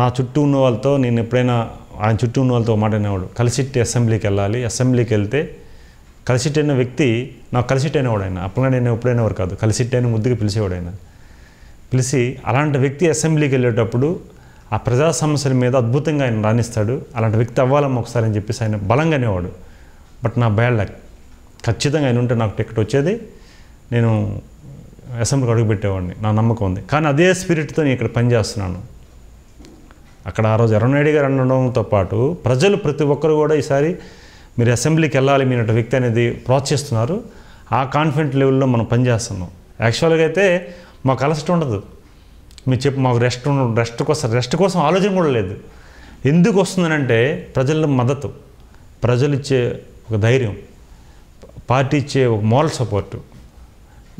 నా చుట్టూ ఉన్న వాళ్ళతో నేను ఎప్పుడైనా ఆయన చుట్టూ ఉన్న వాళ్ళతో మాట అనేవాడు కలిసిట్టి అసెంబ్లీకి వెళ్ళాలి అసెంబ్లీకి వెళ్తే కలిసిట్టైన వ్యక్తి నాకు కలిసిట్టైనవాడు ఆయన అప్పుడు నేను ఎప్పుడైనా వాడు కాదు కలిసిట్టైన ముద్దుగా పిలిచేవాడు ఆయన పిలిచి అలాంటి వ్యక్తి అసెంబ్లీకి వెళ్ళేటప్పుడు ఆ ప్రజా సమస్యల మీద అద్భుతంగా ఆయన రాణిస్తాడు అలాంటి వ్యక్తి అవ్వాలమ్మ ఒకసారి అని చెప్పేసి ఆయన బలంగానేవాడు బట్ నా బ్యాడ్ లక్ ఖచ్చితంగా ఆయన ఉంటే నాకు టికెట్ వచ్చేది నేను అసెంబ్లీకి అడుగుపెట్టేవాడిని నా నమ్మకం ఉంది కానీ అదే స్పిరిట్తో నేను ఇక్కడ పనిచేస్తున్నాను అక్కడ ఆ రోజు అరుణాయుడు గారు అనడంతో పాటు ప్రజలు ప్రతి ఒక్కరు కూడా ఈసారి మీరు అసెంబ్లీకి వెళ్ళాలి మీనట వ్యక్తి అనేది ప్రోత్సహిస్తున్నారు ఆ కాన్ఫిడెంట్ లెవెల్లో మనం పనిచేస్తున్నాం యాక్చువల్గా అయితే మాకు అలసట ఉండదు మీరు చెప్పు మాకు రెస్ట్ రెస్ట్ కోసం రెస్ట్ కోసం ఆలోచన కూడా లేదు ఎందుకు వస్తుందంటే ప్రజల మద్దతు ప్రజలు ఇచ్చే ఒక ధైర్యం పార్టీ ఇచ్చే ఒక మోరల్ సపోర్టు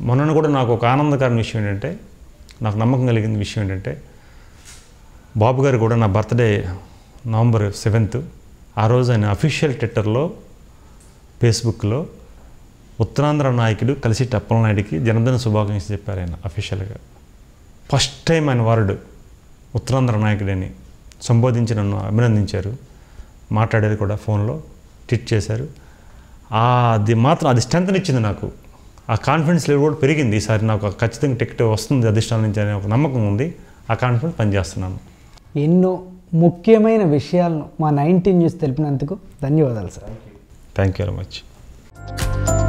మొన్న కూడా నాకు ఒక ఆనందకరమైన విషయం ఏంటంటే నాకు నమ్మకం కలిగిన విషయం ఏంటంటే బాబు గారు కూడా నా బర్త్డే నవంబర్ సెవెంత్ ఆ రోజు ఆయన అఫీషియల్ ట్విట్టర్లో ఫేస్బుక్లో ఉత్తరాంధ్ర నాయకుడు కలిసి టప్పలనాయుడికి జనదన శుభాకాంక్షలు చెప్పారు ఆయన అఫీషియల్గా ఫస్ట్ టైం ఆయన వార్డు ఉత్తరాంధ్ర నాయకుడని సంబోధించి నన్ను అభినందించారు మాట్లాడారు కూడా ఫోన్లో ట్వీట్ చేశారు అది మాత్రం అది స్ట్రెంత్ ఇచ్చింది నాకు ఆ కాన్ఫిడెన్స్ లెవెల్ కూడా పెరిగింది ఈసారి నాకు ఖచ్చితంగా టికెట్ వస్తుంది అధిష్టానం నుంచి అనే ఒక నమ్మకం ఉంది ఆ కాన్ఫిడెన్స్ పనిచేస్తున్నాను ఎన్నో ముఖ్యమైన విషయాలను మా నైన్టీన్ న్యూస్ తెలిపినందుకు ధన్యవాదాలు sir thank you very much